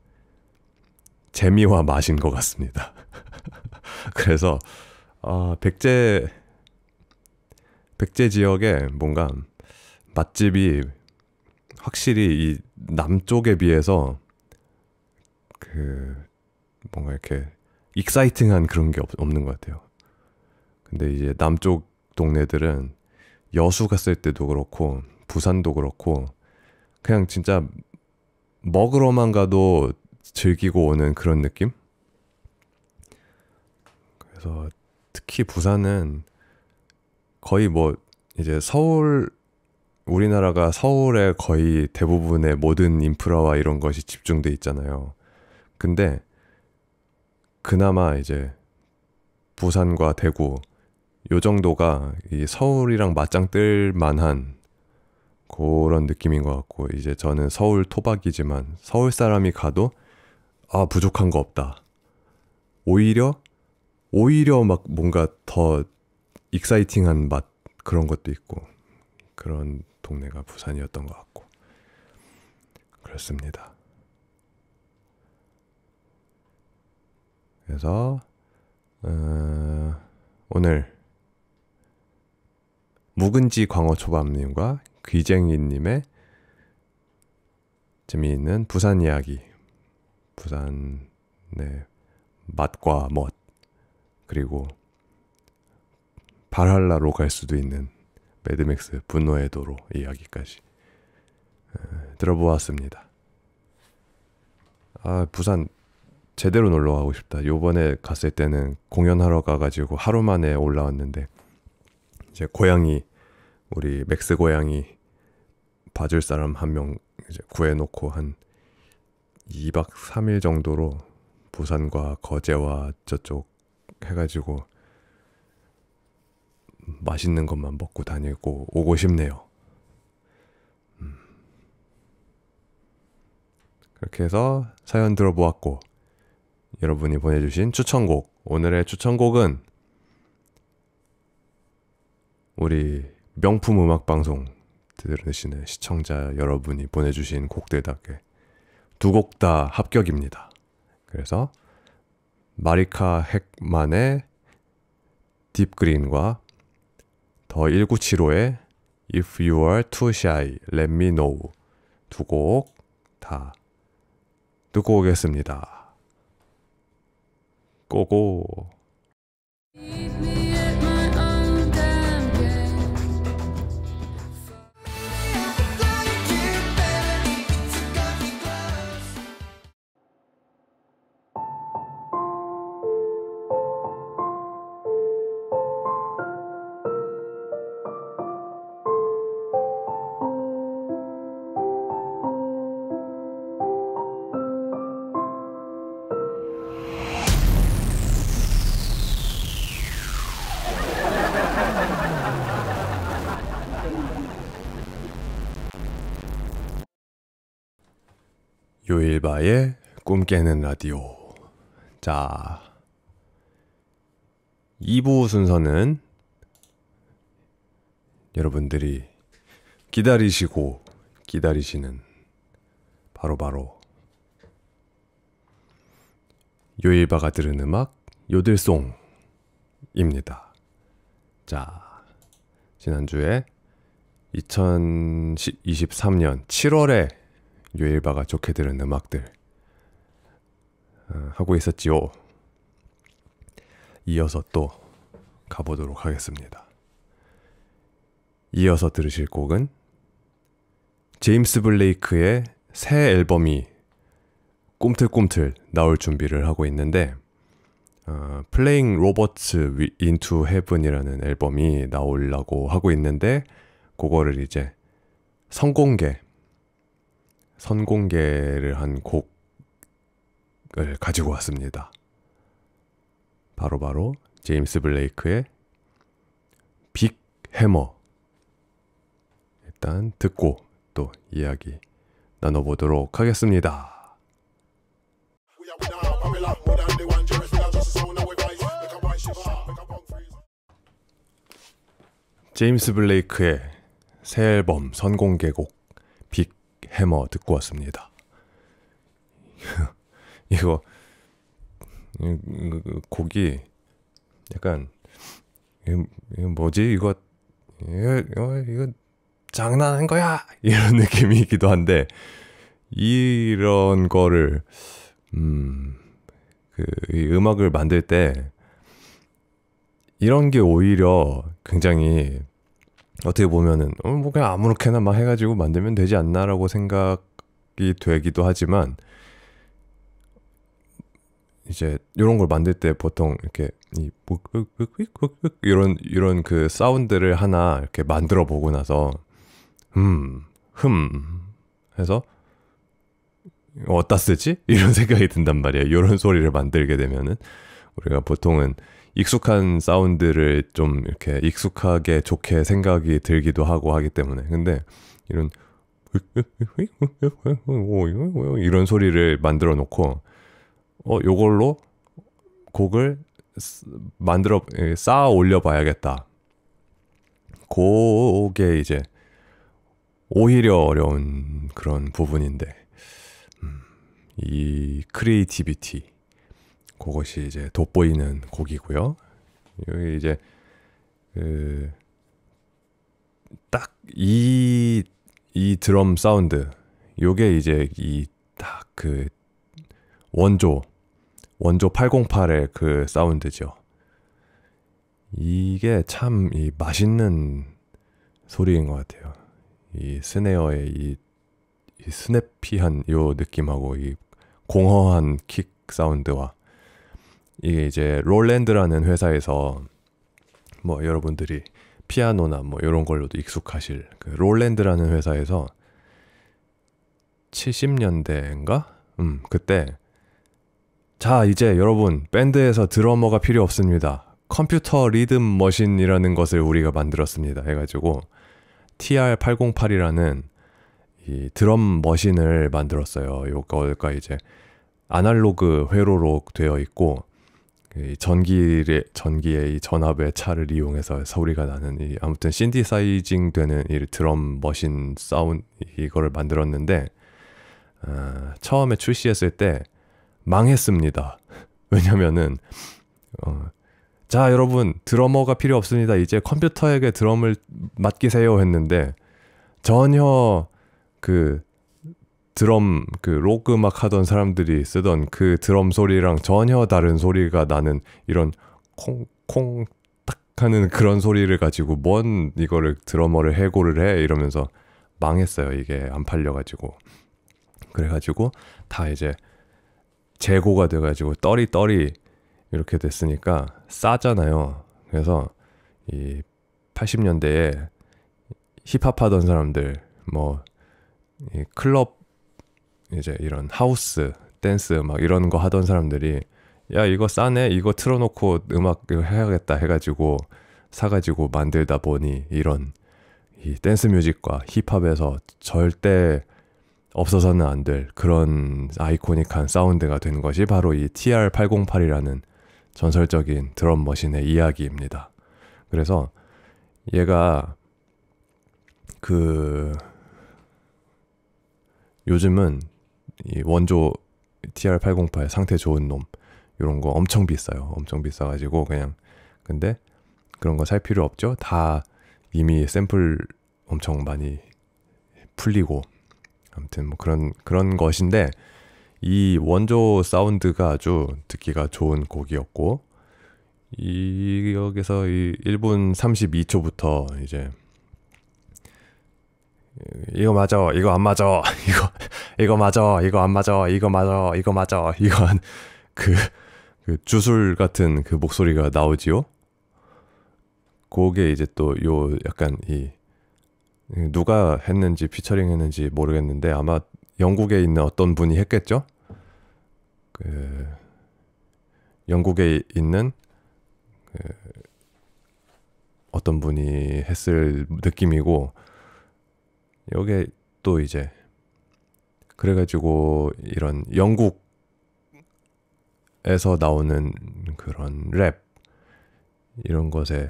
재미와 맛인 것 같습니다. 그래서 아, 백제 백제 지역에 뭔가 맛집이 확실히 이 남쪽에 비해서 그 뭔가 이렇게 익사이팅한 그런 게 없, 없는 것 같아요. 근데 이제 남쪽 동네들은 여수 갔을 때도 그렇고 부산도 그렇고 그냥 진짜 먹으러만 가도 즐기고 오는 그런 느낌? 그래서 특히 부산은 거의 뭐 이제 서울 우리나라가 서울에 거의 대부분의 모든 인프라와 이런 것이 집중돼 있잖아요. 근데 그나마 이제 부산과 대구 요 정도가 이 서울이랑 맞짱 뜰 만한 그런 느낌인 것 같고 이제 저는 서울 토박이지만 서울 사람이 가도 아 부족한 거 없다. 오히려 오히려 막 뭔가 더 익사이팅한 맛 그런 것도 있고 그런 동네가 부산이었던 것 같고 그렇습니다. 그래서 어, 오늘 묵은지 광어초밥님과 귀쟁이님의 재미있는 부산 이야기, 부산의 네, 맛과 멋 그리고 발할라로 갈 수도 있는 매드맥스 분노의 도로 이야기까지 들어보았습니다. 아 부산 제대로 놀러 가고 싶다. 요번에 갔을 때는 공연하러 가가지고 하루 만에 올라왔는데 이제 고양이 우리 맥스 고양이 봐줄 사람 한명 이제 구해놓고 한 2박 3일 정도로 부산과 거제와 저쪽 해가지고 맛있는 것만 먹고 다니고 오고 싶네요. 음. 그렇게 해서 사연 들어보았고, 여러분이 보내주신 추천곡, 오늘의 추천곡은 우리 명품 음악 방송 들으시는 시청자 여러분이 보내주신 곡들답게 두 곡 다 합격입니다. 그래서 마리카 핵만의 딥그린과 더1 9 7 5에 If You Are Too Shy, Let Me Know 두 곡 다 듣고 오겠습니다. 고고. 요일 바의 꿈 깨는 라디오. 자, 2부 순서는 여러분들이 기다리시고 기다리시는 바로바로 바로 요일바가 들은 음악 요들송입니다. 자, 지난주에 2023년 7월에 요일바가 좋게 들은 음악들 어, 하고 있었지요. 이어서 또 가보도록 하겠습니다. 이어서 들으실 곡은 제임스 블레이크의 새 앨범이 꿈틀꿈틀 나올 준비를 하고 있는데 어, 플레잉 로버츠 인투 헤븐이라는 앨범이 나올라고 하고 있는데 그거를 이제 성공개 선공개를 한 곡을 가지고 왔습니다. 바로바로 제임스 블레이크의 빅 해머. 일단 듣고 또 이야기 나눠보도록 하겠습니다. 제임스 블레이크의 새 앨범 선공개곡 해머 듣고 왔습니다. 이거 그, 그 곡이 약간 이거 뭐지 이거 이거, 이거 장난한 거야 이런 느낌이기도 한데 이런 거를 음그 음악을 만들 때 이런 게 오히려 굉장히 어떻게 보면은 어, 뭐 그냥 아무렇게나 막 해가지고 만들면 되지 않나라고 생각이 되기도 하지만 이제 이런 걸 만들 때 보통 이렇게 이뭐 이런 이런 그 사운드를 하나 이렇게 만들어 보고 나서 흠흠 음, 해서 어, 어디다 쓰지 이런 생각이 든단 말이야 이런 소리를 만들게 되면은 우리가 보통은 익숙한 사운드를 좀 이렇게 익숙하게 좋게 생각이 들기도 하고 하기 때문에 근데 이런 이런 소리를 만들어 놓고 어 요걸로 곡을 만들어 예, 쌓아 올려 봐야겠다. 곡에 이제 오히려 어려운 그런 부분인데 음, 이 크리에이티비티 그것이 이제 돋보이는 곡이고요. 여기 이제 그딱 이이 이 드럼 사운드 요게 이제 이 딱 그 원조 원조 808의 그 사운드죠. 이게 참 이 맛있는 소리인 것 같아요. 이 스네어의 이, 이 스냅피한 요 느낌하고 이 공허한 킥 사운드와 이게 이제 롤랜드라는 회사에서 뭐 여러분들이 피아노나 뭐 이런 걸로도 익숙하실 그 롤랜드라는 회사에서 70년대인가? 음, 그때 자, 이제 여러분 밴드에서 드러머가 필요 없습니다. 컴퓨터 리듬 머신이라는 것을 우리가 만들었습니다. 해가지고 TR808이라는 이 드럼 머신을 만들었어요. 요거가 이제 아날로그 회로록 되어 있고 그 전기의 전기의 전압의 차를 이용해서 소리가 나는 이 아무튼 신디사이징 되는 이 드럼 머신 사운 이거를 만들었는데 어, 처음에 출시했을 때 망했습니다. 왜냐면은 어, 자 여러분 드러머가 필요 없습니다. 이제 컴퓨터에게 드럼을 맡기세요 했는데 전혀 그 드럼 그 록 음악 하던 사람들이 쓰던 그 드럼 소리랑 전혀 다른 소리가 나는 이런 콩콩 딱 하는 그런 소리를 가지고 뭔 이거를 드러머를 해고를 해 이러면서 망했어요 이게 안 팔려가지고 그래가지고 다 이제 재고가 돼가지고 떨이 떨이 이렇게 됐으니까 싸잖아요 그래서 이 80년대에 힙합 하던 사람들 뭐 이 클럽 이제 이런 하우스 댄스 막 이런 거 하던 사람들이 야 이거 싸네 이거 틀어놓고 음악 해야겠다 해가지고 사가지고 만들다 보니 이런 이 댄스 뮤직과 힙합에서 절대 없어서는 안 될 그런 아이코닉한 사운드가 된 것이 바로 이 TR808이라는 전설적인 드럼 머신의 이야기입니다. 그래서 얘가 그 요즘은 이 원조 TR808 상태 좋은 놈 이런 거 엄청 비싸요. 엄청 비싸가지고 그냥 근데 그런 거 살 필요 없죠. 다 이미 샘플 엄청 많이 풀리고 아무튼 뭐 그런 그런 것인데 이 원조 사운드가 아주 듣기가 좋은 곡이었고 이 여기서 이 1분 32초부터 이제 이거 맞아 이거 안 맞아 이거 이거 맞아, 이거 안 맞아, 이거 맞아, 이거 맞아, 이건 그, 그 주술 같은 그 목소리가 나오지요. 그게 이제 또 요 약간 이 누가 했는지 피처링 했는지 모르겠는데 아마 영국에 있는 어떤 분이 했겠죠. 그 영국에 있는 그 어떤 분이 했을 느낌이고 요게 또 이제 그래가지고 이런 영국에서 나오는 그런 랩 이런 것에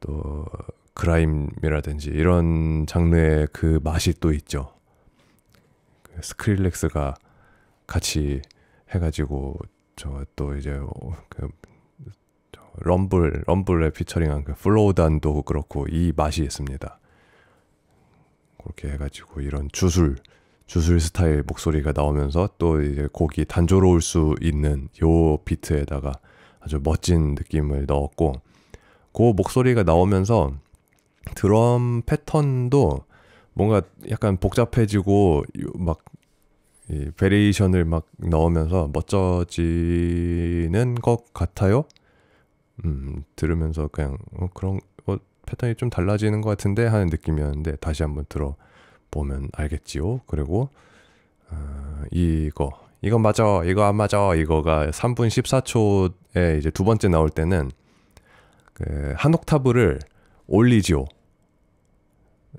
또 그라임이라든지 이런 장르의 그 맛이 또 있죠. 그 스크릴렉스가 같이 해가지고 저 또 이제 어, 그 럼블 럼블에 피처링한 그 플로우단도 그렇고 이 맛이 있습니다. 그렇게 해가지고 이런 주술 주술 스타일 목소리가 나오면서 또 이제 곡이 단조로울 수 있는 요 비트에다가 아주 멋진 느낌을 넣었고 그 목소리가 나오면서 드럼 패턴도 뭔가 약간 복잡해지고 막 이 베리에이션을 막 넣으면서 멋져지는 것 같아요. 음, 들으면서 그냥 어, 그런 어, 패턴이 좀 달라지는 것 같은데 하는 느낌이었는데 다시 한번 들어 보면 알겠지요. 그리고 어, 이거 이거 맞아 이거 안 맞아 이거가 3분 14초에 이제 두 번째 나올 때는 그한 옥타브를 올리지요.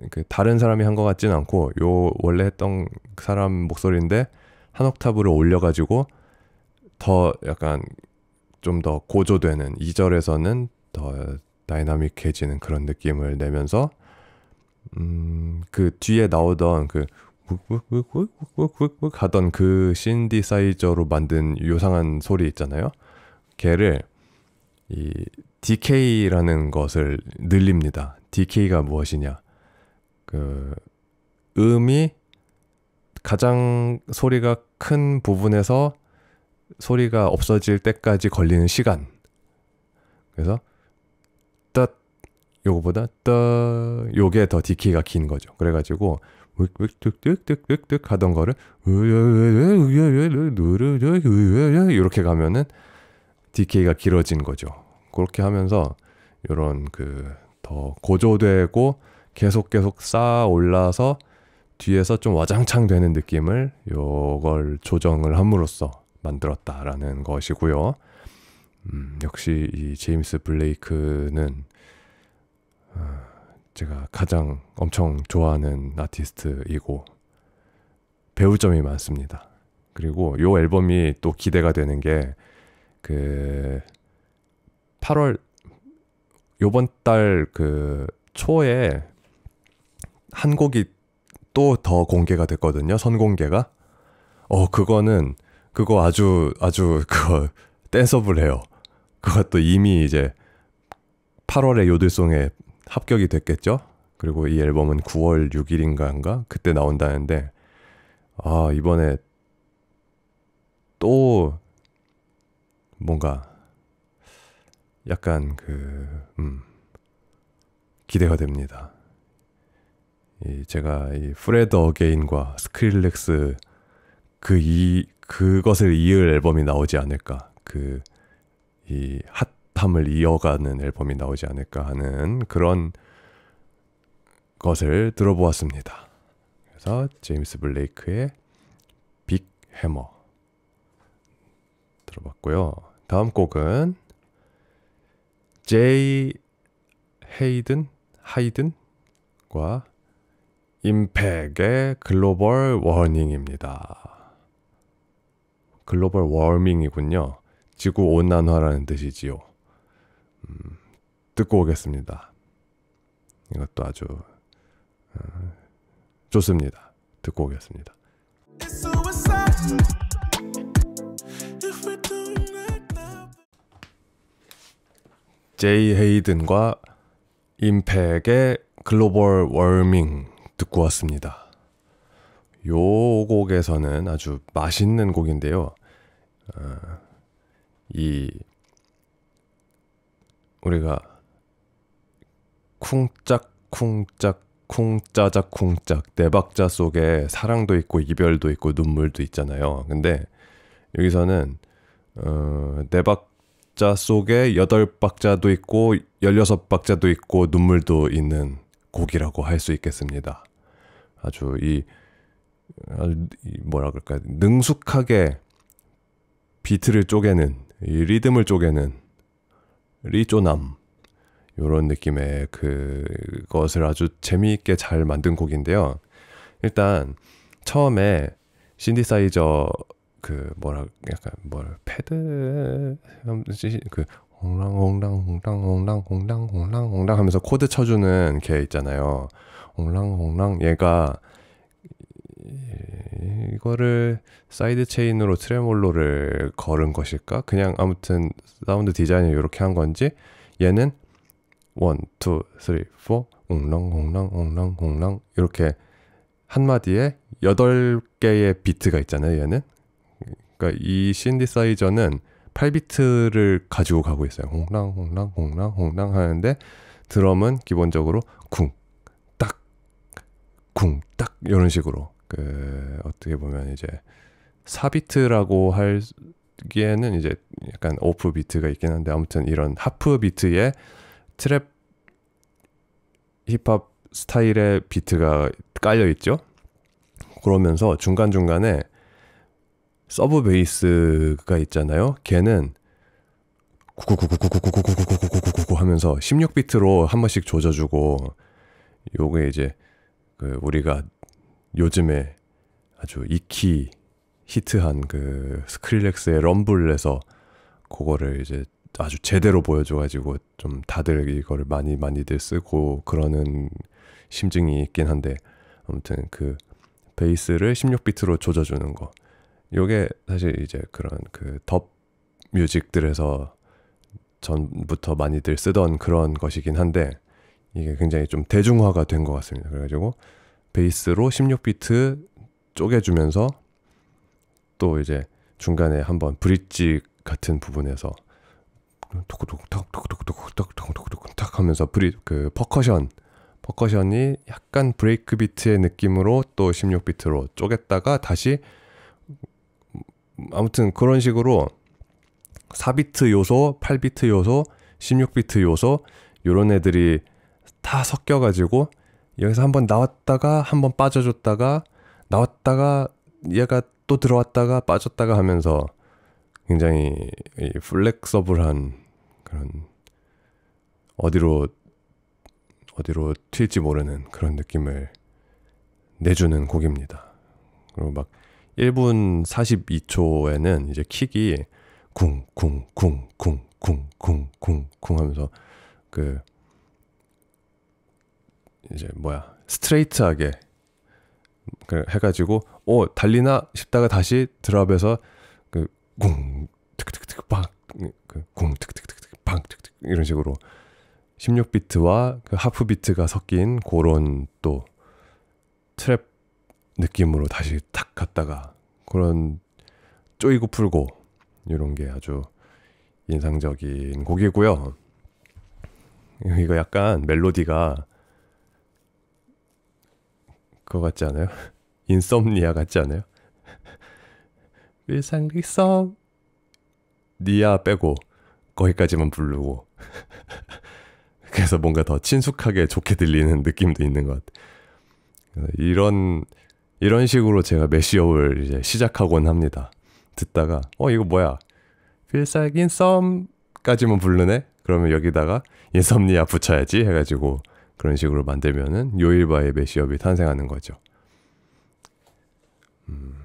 그 다른 사람이 한 것 같진 않고 요 원래 했던 사람 목소리인데 한 옥타브를 올려가지고 더 약간 좀 더 고조되는 2절에서는 더 다이나믹해지는 그런 느낌을 내면서 음, 그 뒤에 나오던 그욱던그 신디사이저로 만든 요상한 소리 있잖아요. 걔를 이 DK라는 것을 늘립니다. DK가 무엇이냐? 그 음이 가장 소리가 큰 부분에서 소리가 없어질 때까지 걸리는 시간. 그래서 요거보다 떠 요게 더 디키가 긴 거죠. 그래가지고 윽윽뚝뚝뚝뚝뚝 하던 거를 이렇게 가면은 디케이가 길어진 거죠. 그렇게 하면서 이런 그 더 고조되고 계속 계속 쌓아 올라서 뒤에서 좀 와장창 되는 느낌을 요걸 조정을 함으로써 만들었다라는 것이고요. 음, 역시 이 제임스 블레이크는 제가 가장 엄청 좋아하는 아티스트이고 배울 점이 많습니다. 그리고 요 앨범이 또 기대가 되는 게 그 8월 요번 달 그 초에 한 곡이 또 더 공개가 됐거든요. 선공개가. 어, 그거는 그거 아주 아주 그거 댄서블해요. 그것도 이미 이제 8월의 요들송에 합격이 됐겠죠? 그리고 이 앨범은 9월 6일인가인가 그때 나온다는데 아 이번에 또 뭔가 약간 그 음, 기대가 됩니다. 이 제가 이 프레드 어게인과 스크릴렉스 그이 그것을 이을 앨범이 나오지 않을까 그이핫 팝을 이어가는 앨범이 나오지 않을까 하는 그런 것을 들어보았습니다. 그래서 제임스 블레이크의 빅 해머 들어봤고요. 다음 곡은 제이 헤이든 하이든과 임팩의 글로벌 워닝입니다. 글로벌 워밍이군요. 지구 온난화라는 뜻이지요. 음, 듣고 오겠습니다. 이것도 아주 어, 좋습니다. 듣고 오겠습니다. 제이 헤이든과 임팩의 글로벌 월밍 듣고 왔습니다. 요 곡에서는 아주 맛있는 곡인데요. 어, 이 우리가 쿵짝 쿵짝 쿵짜작 쿵짝 네 박자 속에 사랑도 있고 이별도 있고 눈물도 있잖아요. 근데 여기서는 어, 네 박자 속에 여덟 박자도 있고 열여섯 박자도 있고 눈물도 있는 곡이라고 할 수 있겠습니다. 아주 이, 아주 이 뭐라 그럴까 능숙하게 비트를 쪼개는 이 리듬을 쪼개는 리조남 요런 느낌의 그것을 아주 재미있게 잘 만든 곡인데요. 일단 처음에 신디사이저 그 뭐라 약간 뭘 패드 음, 그홍랑홍랑홍랑홍랑홍랑홍랑홍랑 하면서 코드 쳐주는 걔 있잖아요. 옹랑 옹랑 얘가 예, 이거를 사이드 체인으로 트레몰로를 걸은 것일까? 그냥 아무튼 사운드 디자인을 이렇게 한 건지 얘는 1, 2, 3, 4웅랑웅랑웅랑웅랑 이렇게 한마디에 8개의 비트가 있잖아요 얘는 그러니까 이 신디사이저는 8비트를 가지고 가고 있어요 웅랑웅랑웅랑웅랑 하는데 드럼은 기본적으로 쿵 딱 쿵 딱 이런 식으로 그 어떻게 보면 이제 4비트라고 할기에는 이제 약간 오프 비트가 있긴 한데 아무튼 이런 하프 비트의 트랩 힙합 스타일의 비트가 깔려 있죠. 그러면서 중간 중간에 서브 베이스가 있잖아요. 걔는 구구구구구구구구구구구구구구 하면서 16비트로 한 번씩 조져주고 요게 이제 그 우리가 요즘에 아주 익히 히트한 그 스크릴렉스의 럼블에서 그거를 이제 아주 제대로 보여줘가지고 좀 다들 이거를 많이 많이들 쓰고 그러는 심증이 있긴 한데 아무튼 그 베이스를 16비트로 조져주는 거 요게 사실 이제 그런 그 덥 뮤직들에서 전부터 많이들 쓰던 그런 것이긴 한데 이게 굉장히 좀 대중화가 된 것 같습니다 그래가지고 베이스로 16비트 쪼개주면서 또 이제 중간에 한번 브릿지 같은 부분에서 톡톡톡톡톡톡톡톡톡톡 하면서 브릿 그 퍼커션 퍼커션이 약간 브레이크 비트의 느낌으로 또 16비트로 쪼갰다가 다시 아무튼 그런 식으로 4비트 요소, 8비트 요소, 16비트 요소 요런 애들이 다 섞여 가지고 여기서 한번 나왔다가 한번 빠져줬다가 나왔다가 얘가 또 들어왔다가 빠졌다가 하면서 굉장히 플렉서블한 그런 어디로 어디로 튈지 모르는 그런 느낌을 내주는 곡입니다. 그리고 막 1분 42초에는 이제 킥이 쿵 쿵 쿵 쿵 쿵 쿵 쿵쿵 쿵 하면서 그 이제 뭐야 스트레이트하게 그 해가지고 오 달리나 싶다가 다시 드랍에서 그궁 특특특 빵그궁 특특특 빵 특특 그 이런 식으로 16비트와 그 하프 비트가 섞인 그런 또 트랩 느낌으로 다시 탁 갔다가 그런 쪼이고 풀고 이런 게 아주 인상적인 곡이고요. 이거 약간 멜로디가 그거 같지 않아요? 인썸니아 같지 않아요? 일상일썸 니아 빼고 거기까지만 부르고 그래서 뭔가 더 친숙하게 좋게 들리는 느낌도 있는 것 같아요. 이런 이런 식으로 제가 메시업을 이제 시작하곤 합니다. 듣다가 어 이거 뭐야 필살긴 썸까지만 부르네? 그러면 여기다가 인섭니아 붙여야지 해가지고 그런 식으로 만들면은 요일바의 메시업이 탄생하는 거죠. 음.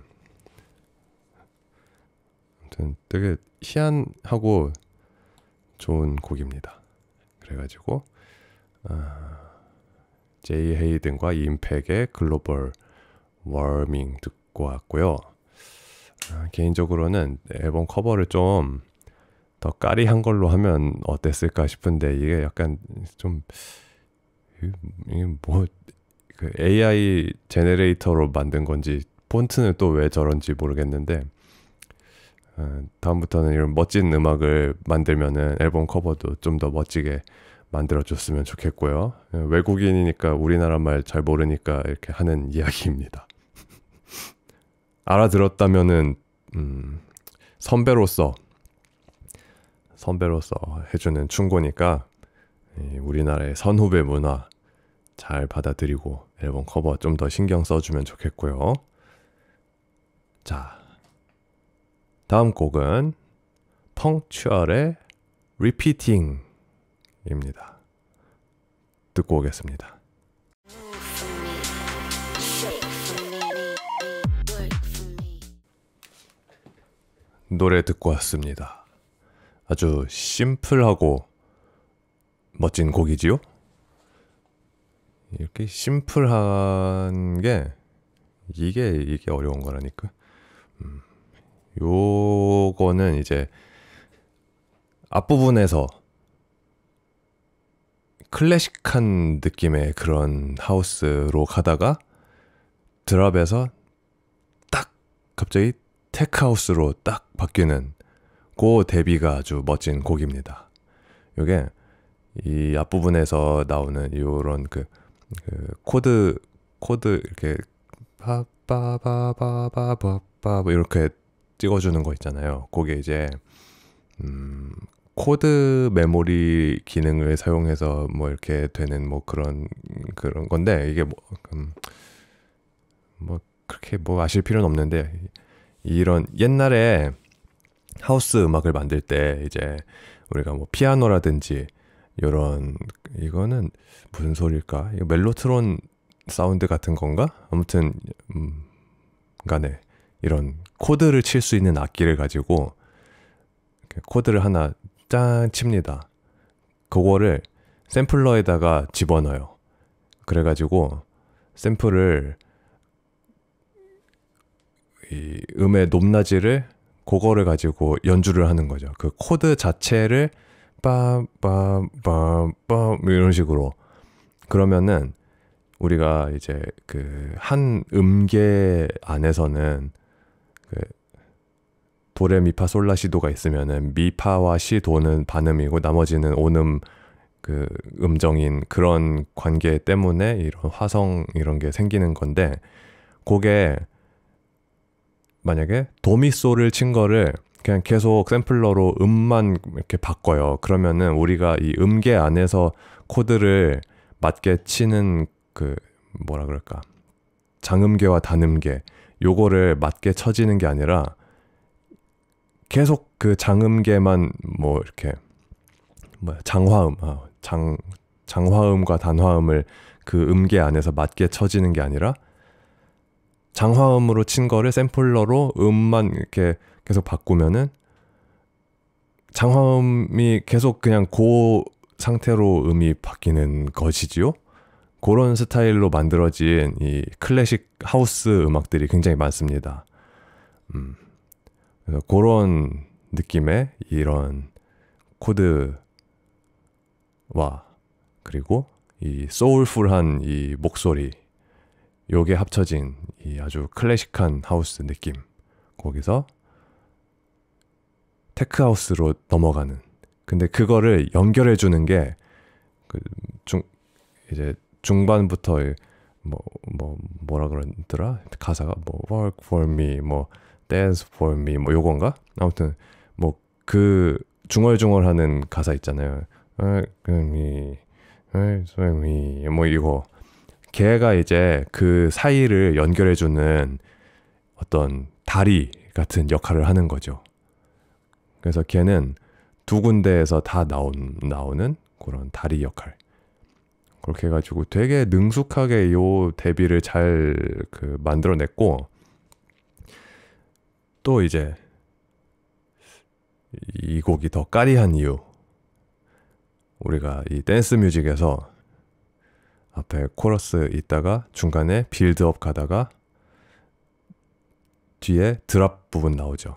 아무튼 되게 희한하고 좋은 곡입니다. 그래가지고 아, 제이 헤이든과 임팩의 글로벌 워밍 듣고 왔고요. 아, 개인적으로는 앨범 커버를 좀 더 까리한 걸로 하면 어땠을까 싶은데 이게 약간 좀 이게 뭐그 AI 제네레이터로 만든 건지 폰트는 또 왜 저런지 모르겠는데 어, 다음부터는 이런 멋진 음악을 만들면은 앨범 커버도 좀 더 멋지게 만들어줬으면 좋겠고요. 어, 외국인이니까 우리나라 말 잘 모르니까 이렇게 하는 이야기입니다. 알아들었다면은 음, 선배로서 선배로서 해주는 충고니까 우리나라의 선후배 문화 잘 받아들이고 앨범 커버 좀 더 신경 써주면 좋겠고요. 자, 다음 곡은 펑츄얼의 리피팅입니다. 듣고 오겠습니다. 노래 듣고 왔습니다. 아주 심플하고 멋진 곡이지요? 이렇게 심플한 게 이게 이게 어려운 거라니까. 음, 요거는 이제 앞부분에서 클래식한 느낌의 그런 하우스로 가다가 드랍에서 딱 갑자기 테크하우스로 딱 바뀌는 고 데뷔가 아주 멋진 곡입니다. 요게 이 앞부분에서 나오는 이런 그, 그 코드 코드 이렇게 빠빠바바바바 뭐 이렇게 찍어주는 거 있잖아요. 그게 이제 음, 코드 메모리 기능을 사용해서 뭐 이렇게 되는 뭐 그런 그런 건데 이게 뭐, 음, 뭐 그렇게 뭐 아실 필요는 없는데 이런 옛날에 하우스 음악을 만들 때 이제 우리가 뭐 피아노라든지 이런 이거는 무슨 소리일까? 이거 멜로트론 사운드 같은 건가? 아무튼 음, 간에 이런 코드를 칠 수 있는 악기를 가지고 코드를 하나 짠 칩니다. 그거를 샘플러에다가 집어넣어요. 그래가지고 샘플을 이 음의 높낮이를 그거를 가지고 연주를 하는 거죠. 그 코드 자체를 빠빠빠빠 뭐 이런 식으로 그러면은 우리가 이제 그 한 음계 안에서는 그 도레미파 솔라시도가 있으면은 미파와 시도는 반음이고 나머지는 온음 그 음정인 그런 관계 때문에 이런 화성 이런 게 생기는 건데 그게 만약에 도미소를친 거를 그냥 계속 샘플러로 음만 이렇게 바꿔요. 그러면은 우리가 이 음계 안에서 코드를 맞게 치는 그 뭐라 그럴까 장음계와 단음계 요거를 맞게 쳐지는 게 아니라 계속 그 장음계만 뭐 이렇게 뭐 장화음 아, 장 장화음과 단화음을 그 음계 안에서 맞게 쳐지는 게 아니라 장화음으로 친 거를 샘플러로 음만 이렇게 계속 바꾸면은 장화음이 계속 그냥 고 상태로 음이 바뀌는 것이지요. 그런 스타일로 만들어진 이 클래식 하우스 음악들이 굉장히 많습니다. 음. 그래서 그런 느낌의 이런 코드와 그리고 이 소울풀한 이 목소리 요게 합쳐진 이 아주 클래식한 하우스 느낌 거기서 테크하우스로 넘어가는. 근데 그거를 연결해 주는 게 그 중 이제 중반부터 뭐, 뭐 뭐라 그러더라 가사가 뭐 work for me 뭐 dance for me 뭐 요건가 아무튼 뭐 그 중얼중얼하는 가사 있잖아요 work for me work for me 뭐 이거 걔가 이제 그 사이를 연결해 주는 어떤 다리 같은 역할을 하는 거죠 그래서 걔는 두 군데에서 다 나온, 나오는 그런 다리 역할. 그렇게 해가지고 되게 능숙하게 요 데뷔를 잘그 만들어냈고, 또 이제 이 곡이 더 까리한 이유. 우리가 이 댄스 뮤직에서 앞에 코러스 있다가 중간에 빌드업 가다가 뒤에 드랍 부분 나오죠.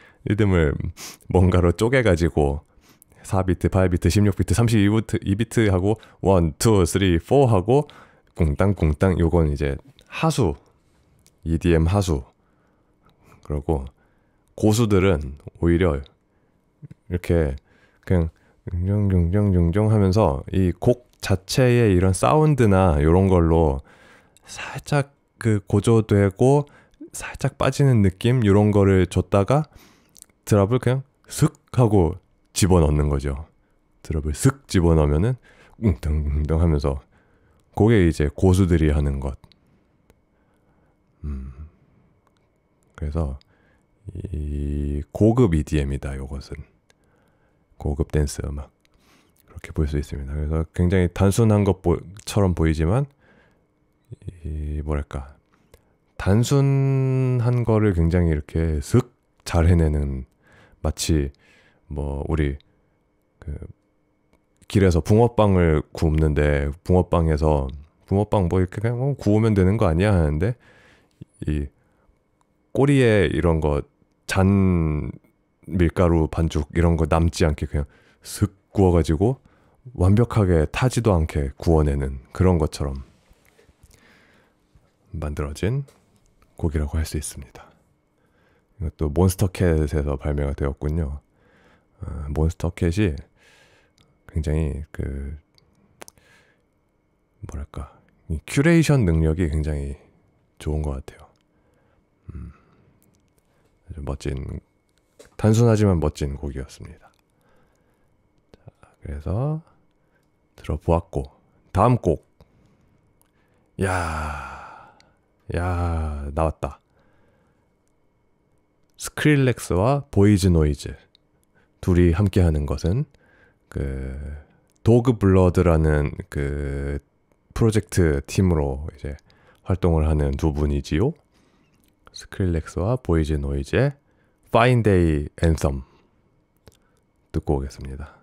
리듬을 뭔가로 쪼개가지고 4비트, 8비트, 16비트, 32비트, 2비트 하고 1, 2, 3, 4 하고 공땅공땅 요건 이제 하수 EDM 하수 그러고 고수들은 오히려 이렇게 그냥 긍정긍정긍정 하면서 이 곡 자체의 이런 사운드나 이런 걸로 살짝 그 고조되고 살짝 빠지는 느낌 이런 거를 줬다가 드랍을 그냥 슥 하고 집어넣는 거죠. 드랍을 슥 집어넣으면은 웅덩웅덩 하면서 그게 이제 고수들이 하는 것. 음. 그래서 이 고급 EDM이다. 요것은 고급 댄스 음악 그렇게 볼 수 있습니다. 그래서 굉장히 단순한 것처럼 보이지만 이 뭐랄까 단순한 거를 굉장히 이렇게 슥잘 해내는 마치 뭐 우리 그 길에서 붕어빵을 굽는데 붕어빵에서 붕어빵 뭐 이렇게 그냥 뭐 구우면 되는 거 아니야 하는데 이 꼬리에 이런 거 잔 밀가루 반죽 이런 거 남지 않게 그냥 슥 구워가지고 완벽하게 타지도 않게 구워내는 그런 것처럼 만들어진 곡이라고 할 수 있습니다. 이것도 몬스터캣에서 발매가 되었군요. 어, 몬스터캣이 굉장히 그 뭐랄까 이 큐레이션 능력이 굉장히 좋은 것 같아요. 음, 아주 멋진 단순하지만 멋진 곡이었습니다. 자, 그래서 들어보았고 다음 곡. 야, 야 나왔다. 스크릴렉스와 보이즈 노이즈 둘이 함께 하는 것은 그 도그 블러드라는 그 프로젝트 팀으로 이제 활동을 하는 두 분이지요. 스크릴렉스와 보이즈 노이즈의 파인데이 앤 a 듣고 오겠습니다.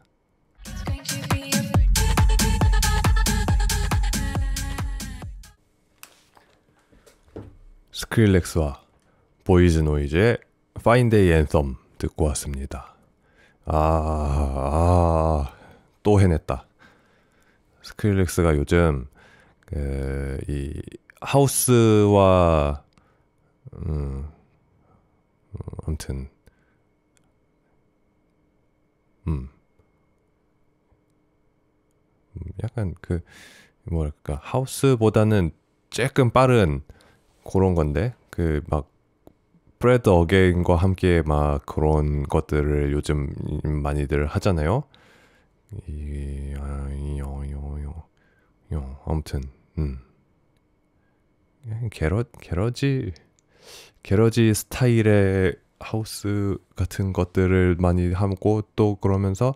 스크릴렉스와 보이즈 노이즈의 파인데이 앤썸 듣고 왔습니다. 아, 아, 아, 또 해냈다. 스크릴렉스가 요즘 그, 이 하우스와 음, 아무튼 음, 음 약간 그 뭐랄까 하우스보다는 조금 빠른 그런 건데 그막 브레드 어게인과 함께 막 그런 것들을 요즘 많이들 하잖아요. 아, 요. 어, 어, 어, 아무튼, 음. 게러, 게러지, 게러지 스타일의 하우스 같은 것들을 많이 하고 또 그러면서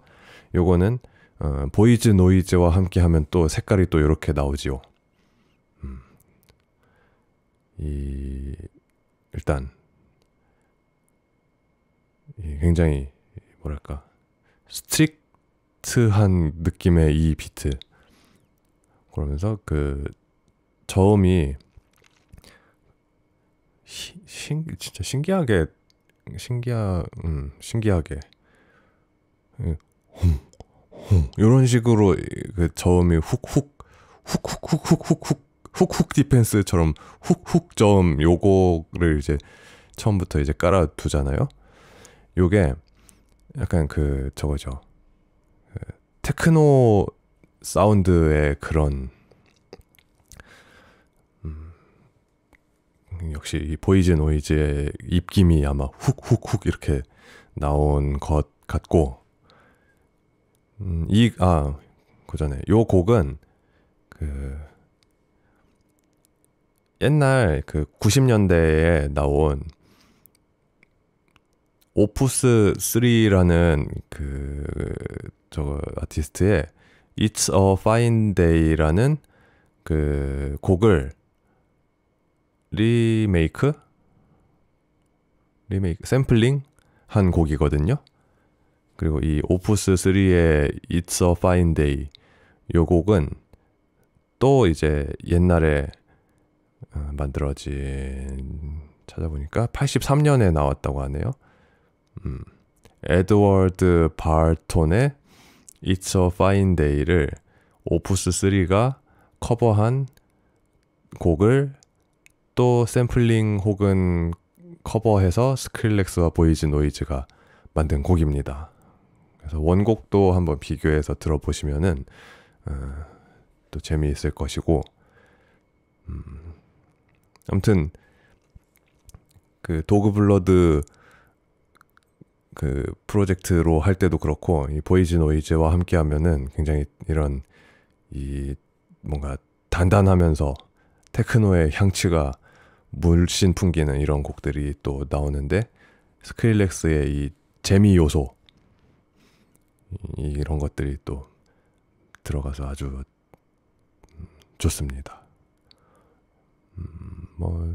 요거는 어, 보이즈 노이즈와 함께 하면 또 색깔이 또 이렇게 나오지요. 음. 이, 일단, 굉장히 뭐랄까 스트릭트한 느낌의 이 비트 그러면서 그 저음이 신, 진짜 신기하게 신기하 음, 신기하게 이런 예, 식으로 그 저음이 훅훅 훅훅훅훅훅훅 훅훅 디펜스처럼 훅훅 저음 요거를 이제 처음부터 이제 깔아 두잖아요. 요게 약간 그 저거죠. 그 테크노 사운드의 그런 음, 역시 이 보이즈 노이즈의 입김이 아마 훅훅훅 이렇게 나온 것 같고 음, 이아 그전에 요 곡은 그 옛날 그 90년대에 나온 오프스 3라는 그 저 아티스트의 It's a Fine Day라는 그 곡을 리메이크 리메이크 샘플링 한 곡이거든요. 그리고 이오프스 3의 It's a Fine Day 요 곡은 또 이제 옛날에 어, 만들어진 찾아보니까 83년에 나왔다고 하네요. 음, 에드워드 바톤의 It's a Fine Day를 오프스 3가 커버한 곡을 또 샘플링 혹은 커버해서 스크릴렉스와 보이즈 노이즈가 만든 곡입니다. 그래서 원곡도 한번 비교해서 들어보시면은 어, 또 재미있을 것이고 음, 아무튼 그 도그블러드 그 프로젝트로 할 때도 그렇고 이 보이즈 노이즈와 함께 하면은 굉장히 이런 이 뭔가 단단하면서 테크노의 향취가 물씬 풍기는 이런 곡들이 또 나오는데 스크릴렉스의 이 재미 요소 이런 것들이 또 들어가서 아주 좋습니다. 음, 뭐,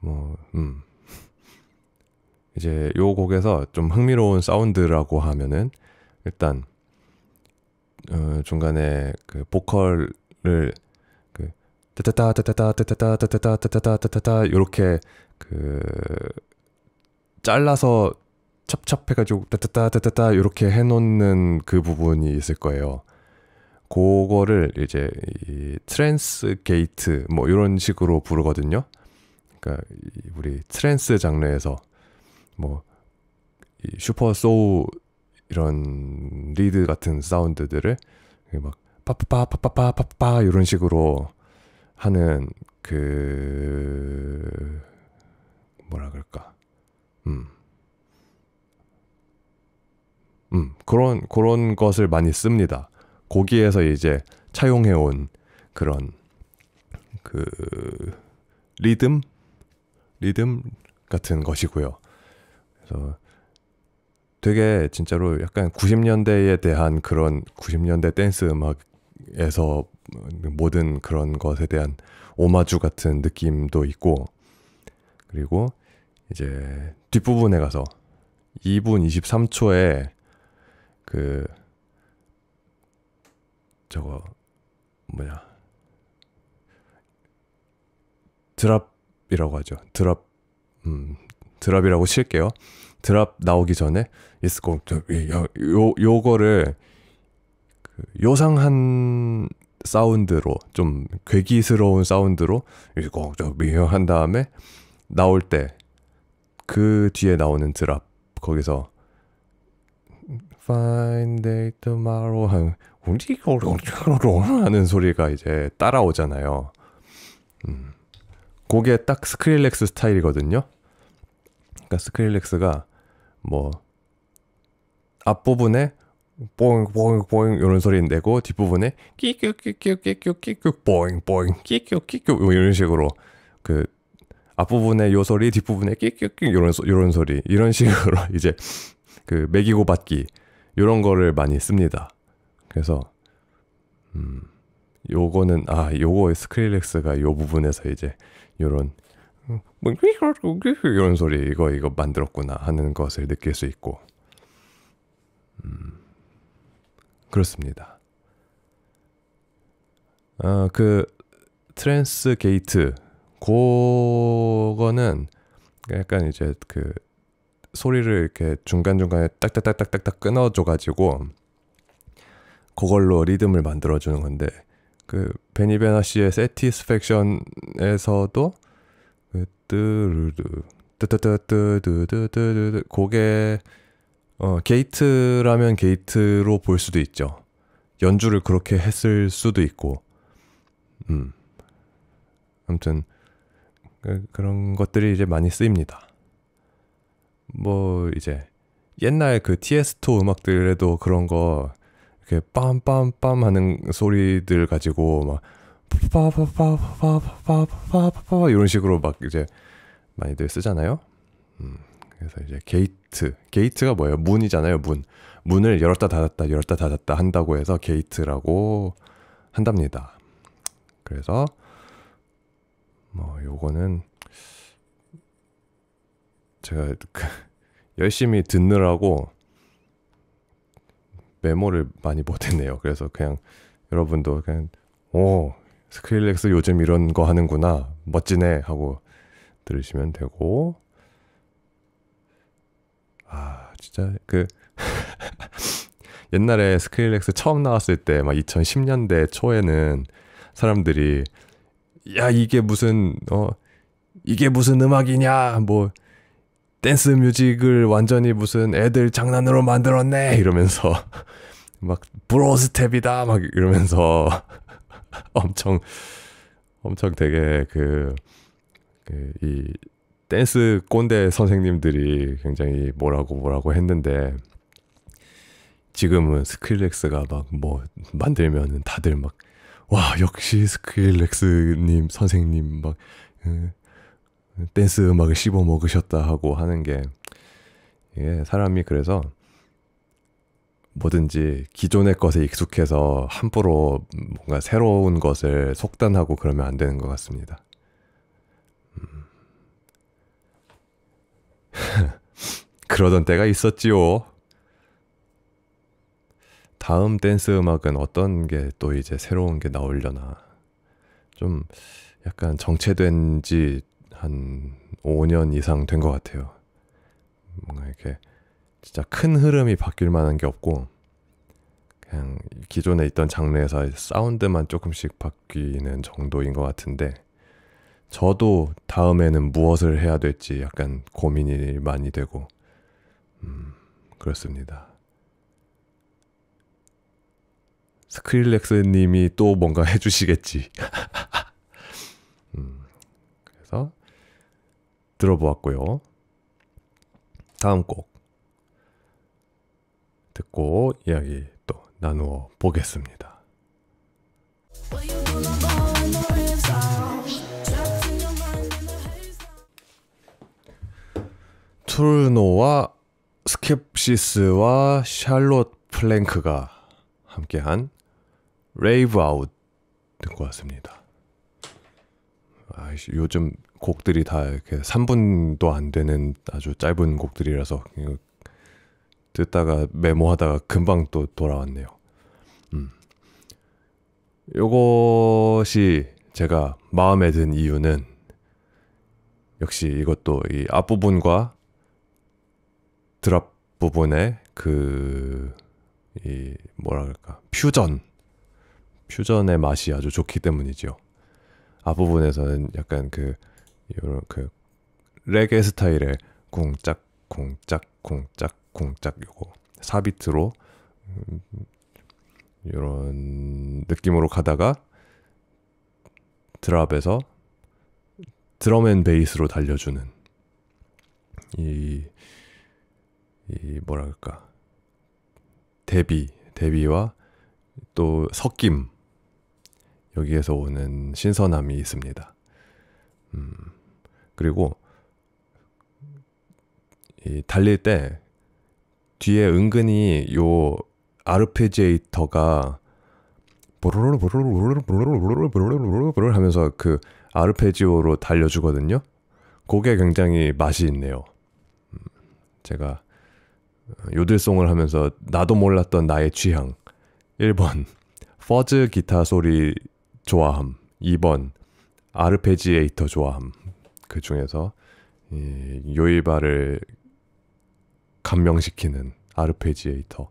뭐, 음. 이제 요 곡에서 좀 흥미로운 사운드라고 하면은 일단 어, 중간에 그 보컬을 그 따따따 따따따 따따따 따따따 따 요렇게 그 잘라서 찹찹해가지고 따따따 따따따 이렇게 해놓는 그 부분이 있을 거예요. 그거를 이제 이 트랜스 게이트 뭐 이런 식으로 부르거든요. 그러니까 우리 트랜스 장르에서 뭐 슈퍼 소우 이런 리드 같은 사운드들을 막 파파파 파파파 파파 이런 식으로 하는 그 뭐라 그럴까 음. 음, 그런 그런 것을 많이 씁니다. 거기에서 이제 차용해 온 그런 그 리듬 리듬 같은 것이고요. 그래서 되게 진짜로 약간 90년대에 대한 그런 90년대 댄스 음악에서 모든 그런 것에 대한 오마주 같은 느낌도 있고 그리고 이제 뒷부분에 가서 2분 23초에 그 저거 뭐냐 드랍이라고 하죠 드랍 음 드랍이라고 칠게요. 드랍 나오기 전에 It's g o i 요, 요거를 그 요상한 사운드로 좀 괴기스러운 사운드로 It's going 한 다음에 나올 때 그 뒤에 나오는 드랍 거기서 Fine day tomorrow 하는 하는 소리가 이제 따라오잖아요. 음. 그게 딱 스크릴렉스 스타일이거든요. 그러니까 스크릴렉스가 뭐 앞부분에 뽕 뽕뽕 잉 이런 소리 내고 뒷부분에 끼끼끼끼끼끼끼 뽀뽕뽀 끼끼끼끼 뭐 이런 식으로 그 앞부분에 요 소리 뒷부분에 끼끼끼 이런 이런 소리 이런 식으로 이제 그 매기고 받기 이런 거를 많이 씁니다. 그래서 음 요거는 아 요거 스크릴렉스가 요 부분에서 이제 요런 뭐 이런 소리 이거 이거 만들었구나 하는 것을 느낄 수 있고 음, 그렇습니다. 어, 그 트랜스 게이트 그거는 약간 이제 그 소리를 이렇게 중간중간에 딱딱딱딱딱 끊어줘가지고 그걸로 리듬을 만들어주는 건데 그 베니베나 씨의 세티스팩션에서도 뜨르르 뜨뜨뜨뜨뜨뜨뜨 그게 어 게이트라면 게이트로 볼 수도 있죠. 연주를 그렇게 했을 수도 있고. 음. 아무튼 그, 그런 것들이 이제 많이 쓰입니다. 뭐 이제 옛날 그 티에스토 음악들에도 그런 거 이렇게 빰빰빰 하는 소리들 가지고 막 이런 식으로 막 이제 많이들 쓰잖아요. 음, 그래서 이제 게이트 게이트가 뭐예요? 문이잖아요. 문 문을 열었다 닫았다 열었다 닫았다 한다고 해서 게이트라고 한답니다. 그래서 뭐 요거는 제가 열심히 듣느라고 메모를 많이 못했네요. 그래서 그냥 여러분도 그냥 오 스크릴렉스 요즘 이런 거 하는구나. 멋지네. 하고 들으시면 되고. 아, 진짜 그 옛날에 스크릴렉스 처음 나왔을 때 막 2010년대 초에는 사람들이 야, 이게 무슨 어 이게 무슨 음악이냐. 뭐 댄스 뮤직을 완전히 무슨 애들 장난으로 만들었네 이러면서 막 브로스텝이다 막 이러면서 엄청 엄청 되게 그 그 이 댄스 꼰대 선생님들이 굉장히 뭐라고 뭐라고 했는데 지금은 스크릴렉스가 막 뭐 만들면은 다들 막 와 역시 스크릴렉스님 선생님 막 댄스 음악을 씹어 먹으셨다 하고 하는 게 예, 사람이 그래서 뭐든지 기존의 것에 익숙해서 함부로 뭔가 새로운 것을 속단하고 그러면 안 되는 것 같습니다. 음. 그러던 때가 있었지요. 다음 댄스 음악은 어떤 게 또 이제 새로운 게 나오려나. 좀 약간 정체된 지 한 5년 이상 된 것 같아요. 뭔가 이렇게 진짜 큰 흐름이 바뀔 만한 게 없고 그냥 기존에 있던 장르에서 사운드만 조금씩 바뀌는 정도인 것 같은데 저도 다음에는 무엇을 해야 될지 약간 고민이 많이 되고 음, 그렇습니다. 스크릴렉스님이 또 뭔가 해주시겠지. 음, 그래서 들어보았고요. 다음 곡. 듣고 이야기 또 나누어 보겠습니다. 툴노와 스캡시스와 샬롯 플랭크가 함께한 레이브 아웃 듣고 왔습니다. 아이씨, 요즘 곡들이 다 이렇게 3분도 안 되는 아주 짧은 곡들이라서 듣다가 메모하다가 금방 또 돌아왔네요. 음. 요것이 제가 마음에 든 이유는 역시 이것도 이 앞부분과 드랍 부분의 그, 이, 뭐랄까, 퓨전. 퓨전의 맛이 아주 좋기 때문이죠. 앞부분에서는 약간 그, 요런 그, 레게 스타일의 쿵짝 공짝 공짝 공짝 요거 4비트로 이런 음, 느낌으로 가다가 드랍에서 드럼 앤 베이스로 달려주는 이, 이 뭐랄까 데뷔 데뷔와또 섞임 여기에서 오는 신선함이 있습니다. 음, 그리고 이 달릴 때 뒤에 은근히 요 아르페지에이터가 브로로 보로로 보로로 보로로 보로로 보로로 보로로 하면서 그 아르페지오로 달려주거든요. 그게 굉장히 맛이 있네요. 음, 제가 어, 요들송을 하면서 나도 몰랐던 나의 취향 1번 퍼즈 기타 소리 좋아함 2번 아르페지에이터 좋아함 그 중에서 이 요일바를 감명시키는 아르페지에이터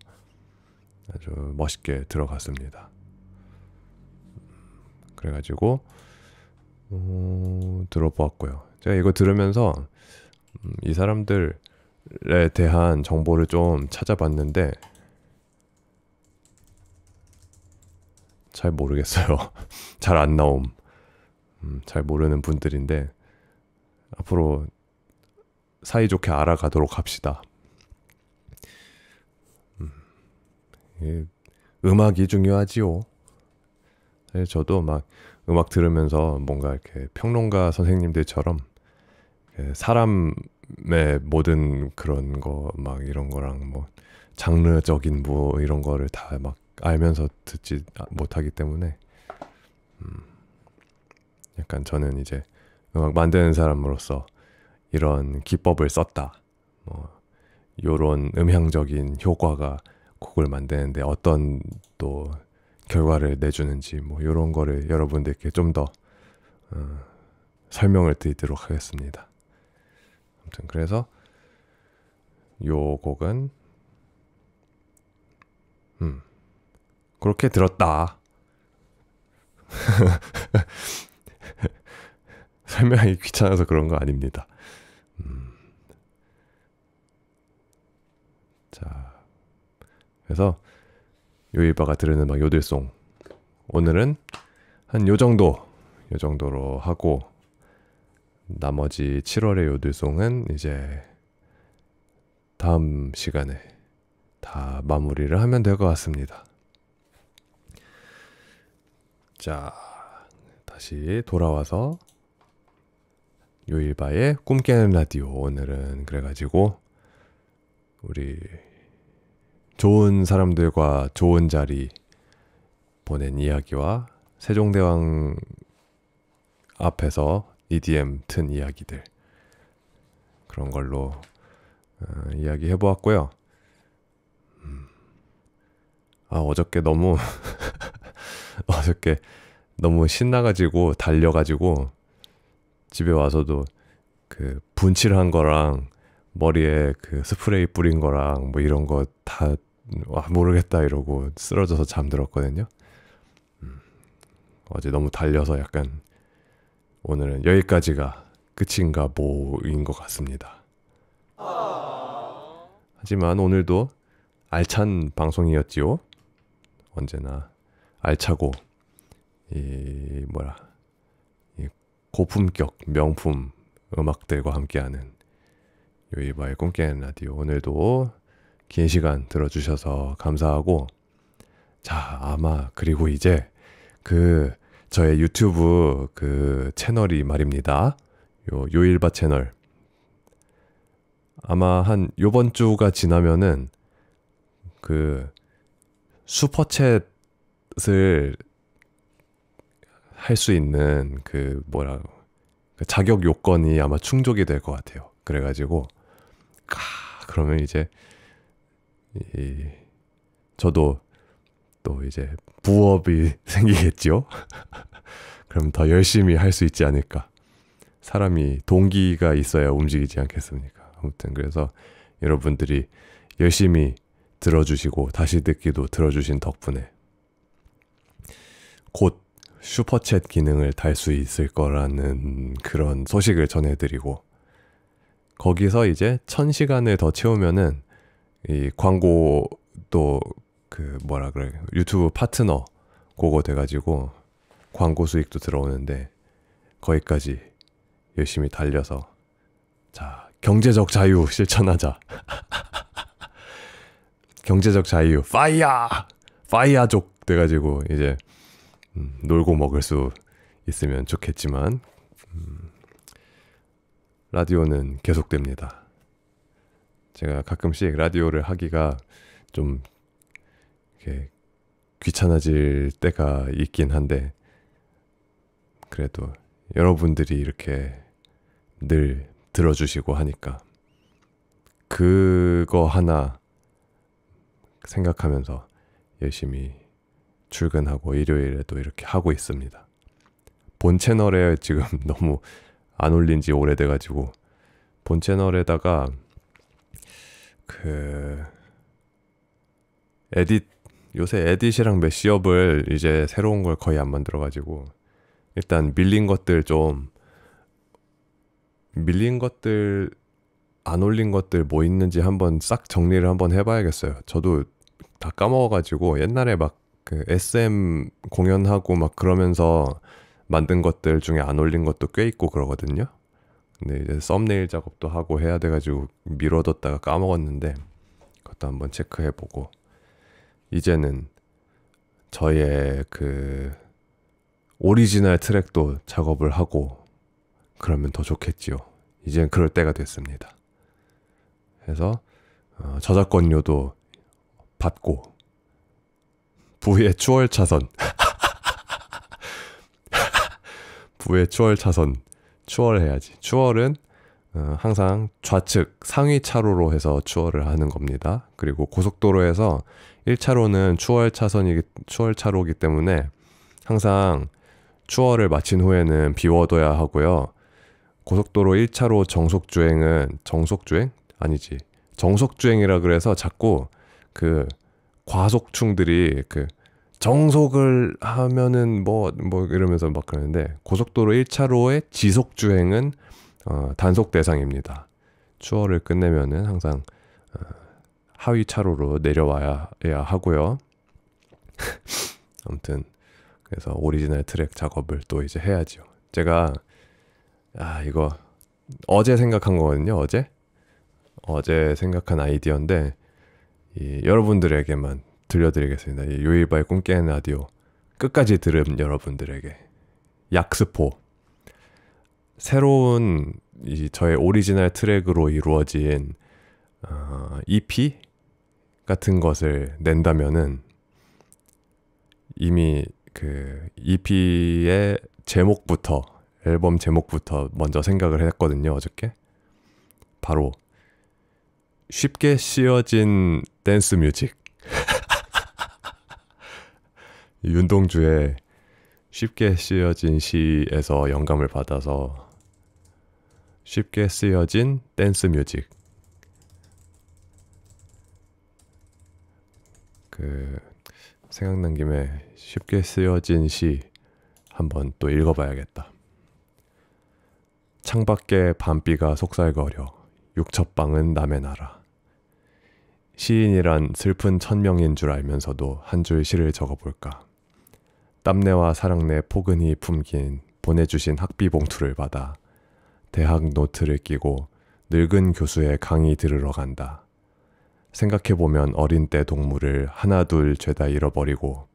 아주 멋있게 들어갔습니다. 그래가지고 어, 들어보았고요. 제가 이거 들으면서 음, 이 사람들에 대한 정보를 좀 찾아봤는데 잘 모르겠어요. 잘 안 나옴. 음, 잘 모르는 분들인데 앞으로 사이좋게 알아가도록 합시다. 예, 음악이 중요하지요. 예, 저도 막 음악 들으면서 뭔가 이렇게 평론가 선생님들처럼 예, 사람의 모든 그런 거 막 이런 거랑 뭐 장르적인 뭐 이런 거를 다 막 알면서 듣지 못하기 때문에 음, 약간 저는 이제 음악 만드는 사람으로서 이런 기법을 썼다 뭐 요런 음향적인 효과가 곡을 만드는데 어떤 또 결과를 내주는지 뭐 이런 거를 여러분들께 좀더 어, 설명을 드리도록 하겠습니다. 아무튼 그래서 요 곡은 음 그렇게 들었다. 설명이 귀찮아서 그런 거 아닙니다. 음. 자. 그래서 요일바가 들으는 막 요들송 오늘은 한 요 정도 요 정도로 하고 나머지 7월의 요들송은 이제 다음 시간에 다 마무리를 하면 될 것 같습니다. 자, 다시 돌아와서 요일바의 꿈깨는 라디오 오늘은 그래가지고 우리 좋은 사람들과 좋은 자리 보낸 이야기와 세종대왕 앞에서 EDM 튼 이야기들 그런 걸로 어, 이야기 해보았고요. 음. 아 어저께 너무 어저께 너무 신나가지고 달려가지고 집에 와서도 그 분칠한 거랑 머리에 그 스프레이 뿌린 거랑 뭐 이런 거 다 와, 모르겠다 이러고 쓰러져서 잠들었거든요. 음, 어제 너무 달려서 약간 오늘은 여기까지가 끝인가 뭐인 것 같습니다. 하지만 오늘도 알찬 방송이었지요. 언제나 알차고 이 뭐라 이 고품격 명품 음악들과 함께하는 요이바의 꿈깬 라디오 오늘도 긴 시간 들어주셔서 감사하고 자 아마 그리고 이제 그 저의 유튜브 그 채널이 말입니다 요 요일바 채널 아마 한 요번 주가 지나면은 그 슈퍼챗을 할 수 있는 그 뭐라 그 자격 요건이 아마 충족이 될 것 같아요. 그래가지고 까 아, 그러면 이제 이 저도 또 이제 부업이 생기겠지요. 그럼 더 열심히 할 수 있지 않을까. 사람이 동기가 있어야 움직이지 않겠습니까? 아무튼 그래서 여러분들이 열심히 들어주시고 다시 듣기도 들어주신 덕분에 곧 슈퍼챗 기능을 달 수 있을 거라는 그런 소식을 전해드리고 거기서 이제 1 0 0 0시간을더 채우면은 이 광고 또 그 뭐라 그래 유튜브 파트너 그거 돼가지고 광고 수익도 들어오는데 거기까지 열심히 달려서 자 경제적 자유 실천하자 경제적 자유 파이어 파이어족 돼가지고 이제 음, 놀고 먹을 수 있으면 좋겠지만 라디오는 계속됩니다. 제가 가끔씩 라디오를 하기가 좀 이렇게 귀찮아질 때가 있긴 한데 그래도 여러분들이 이렇게 늘 들어주시고 하니까 그거 하나 생각하면서 열심히 출근하고 일요일에도 이렇게 하고 있습니다. 본 채널에 지금 너무 안 올린 지 오래돼가지고 본 채널에다가 그 에딧 요새 에딧이랑 메시업을 이제 새로운 걸 거의 안 만들어가지고 일단 밀린 것들 좀 밀린 것들 안 올린 것들 뭐 있는지 한번 싹 정리를 한번 해봐야겠어요. 저도 다 까먹어가지고 옛날에 막 그 SM 공연하고 막 그러면서 만든 것들 중에 안 올린 것도 꽤 있고 그러거든요. 근데 이제 썸네일 작업도 하고 해야 돼가지고 미뤄뒀다가 까먹었는데 그것도 한번 체크해보고 이제는 저의 그 오리지널 트랙도 작업을 하고 그러면 더 좋겠지요. 이젠 그럴 때가 됐습니다. 그래서 어, 저작권료도 받고 부의 추월차선 부의 추월 차선 추월해야지. 추월은 어, 항상 좌측 상위 차로로 해서 추월을 하는 겁니다. 그리고 고속도로에서 1차로는 추월 차선이기 추월 차로이기 때문에 항상 추월을 마친 후에는 비워둬야 하고요. 고속도로 1차로 정속 주행은 정속 주행 아니지. 정속 주행이라 그래서 자꾸 그 과속충들이 그 정속을 하면은 뭐, 뭐 이러면서 막 그러는데, 고속도로 1차로의 지속주행은 어, 단속 대상입니다. 추월을 끝내면은 항상 어, 하위 차로로 내려와야 하고요. 아무튼 그래서 오리지널 트랙 작업을 또 이제 해야죠. 제가 아 이거 어제 생각한 거거든요. 어제 어제 생각한 아이디어인데 이, 여러분들에게만 들려드리겠습니다. 요일바의 꿈깨는 라디오 끝까지 들음 여러분들에게 약스포 새로운 이 저의 오리지널 트랙으로 이루어진 어, EP 같은 것을 낸다면은 이미 그 EP의 제목부터 앨범 제목부터 먼저 생각을 했거든요 어저께 바로 쉽게 씌어진 댄스 뮤직 윤동주의 쉽게 쓰여진 시에서 영감을 받아서 쉽게 쓰여진 댄스 뮤직 그 생각난 김에 쉽게 쓰여진 시 한번 또 읽어봐야겠다. 창밖에 밤비가 속살거려 육첩방은 남의 나라. 시인이란 슬픈 천명인 줄 알면서도 한 줄 시를 적어볼까. 땀내와 사랑내 포근히 품긴 보내주신 학비 봉투를 받아 대학 노트를 끼고 늙은 교수의 강의 들으러 간다. 생각해보면 어린 때 동물을 하나둘 죄다 잃어버리고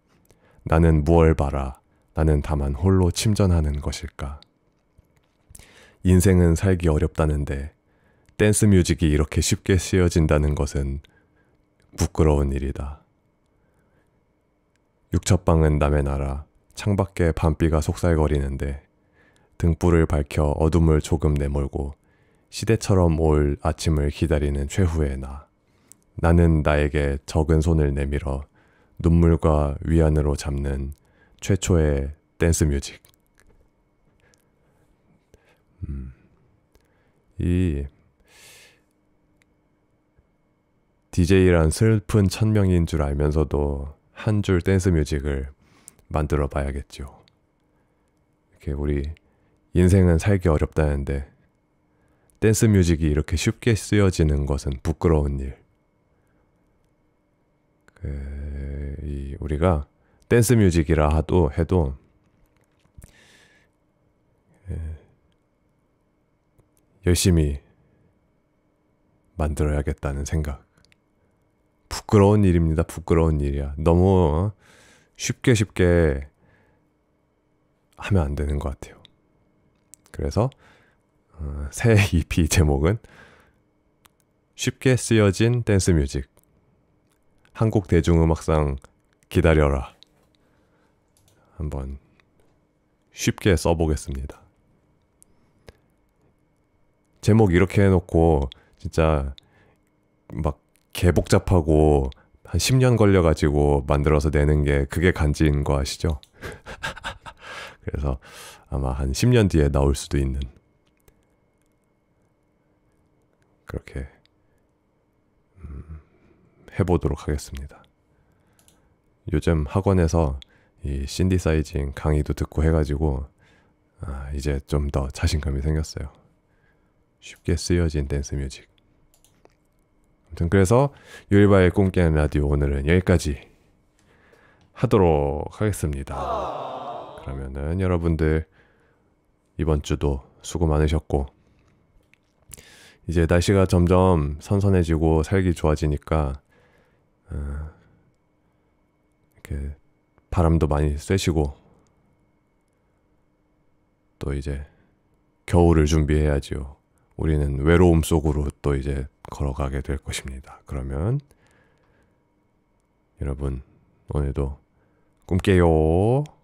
나는 무얼 봐라 나는 다만 홀로 침전하는 것일까. 인생은 살기 어렵다는데 댄스 뮤직이 이렇게 쉽게 쓰여진다는 것은 부끄러운 일이다. 육첩방은 남의 나라 창밖에 밤비가 속살거리는데 등불을 밝혀 어둠을 조금 내몰고 시대처럼 올 아침을 기다리는 최후의 나. 나는 나에게 적은 손을 내밀어 눈물과 위안으로 잡는 최초의 댄스 뮤직. 음. 이 DJ란 슬픈 천명인 줄 알면서도 한줄 댄스 뮤직을 만들어 봐야겠죠. 이렇게 우리 인생은 살기 어렵다는데 댄스 뮤직이 이렇게 쉽게 쓰여지는 것은 부끄러운 일. 그, 이, 우리가 댄스 뮤직이라 하도 해도 예, 열심히 만들어야겠다는 생각. 부끄러운 일입니다. 부끄러운 일이야. 너무 어, 쉽게 쉽게 하면 안 되는 것 같아요. 그래서 어, 새 EP 제목은 쉽게 쓰여진 댄스 뮤직 한국 대중음악상 기다려라 한번 쉽게 써보겠습니다. 제목 이렇게 해놓고 진짜 막개 복잡하고 한 10년 걸려가지고 만들어서 내는 게 그게 간지인 거 아시죠? 그래서 아마 한 10년 뒤에 나올 수도 있는 그렇게 음, 해보도록 하겠습니다. 요즘 학원에서 이 신디사이징 강의도 듣고 해가지고 아, 이제 좀 더 자신감이 생겼어요. 쉽게 쓰여진 댄스 뮤직. 아무튼 그래서 유일바의 꿈깨는 라디오 오늘은 여기까지 하도록 하겠습니다. 그러면은 여러분들 이번 주도 수고 많으셨고 이제 날씨가 점점 선선해지고 살기 좋아지니까 어, 이렇게 바람도 많이 쐬시고 또 이제 겨울을 준비해야지요. 우리는 외로움 속으로 또 이제 걸어가게 될 것입니다. 그러면 여러분 오늘도 꿈깨요.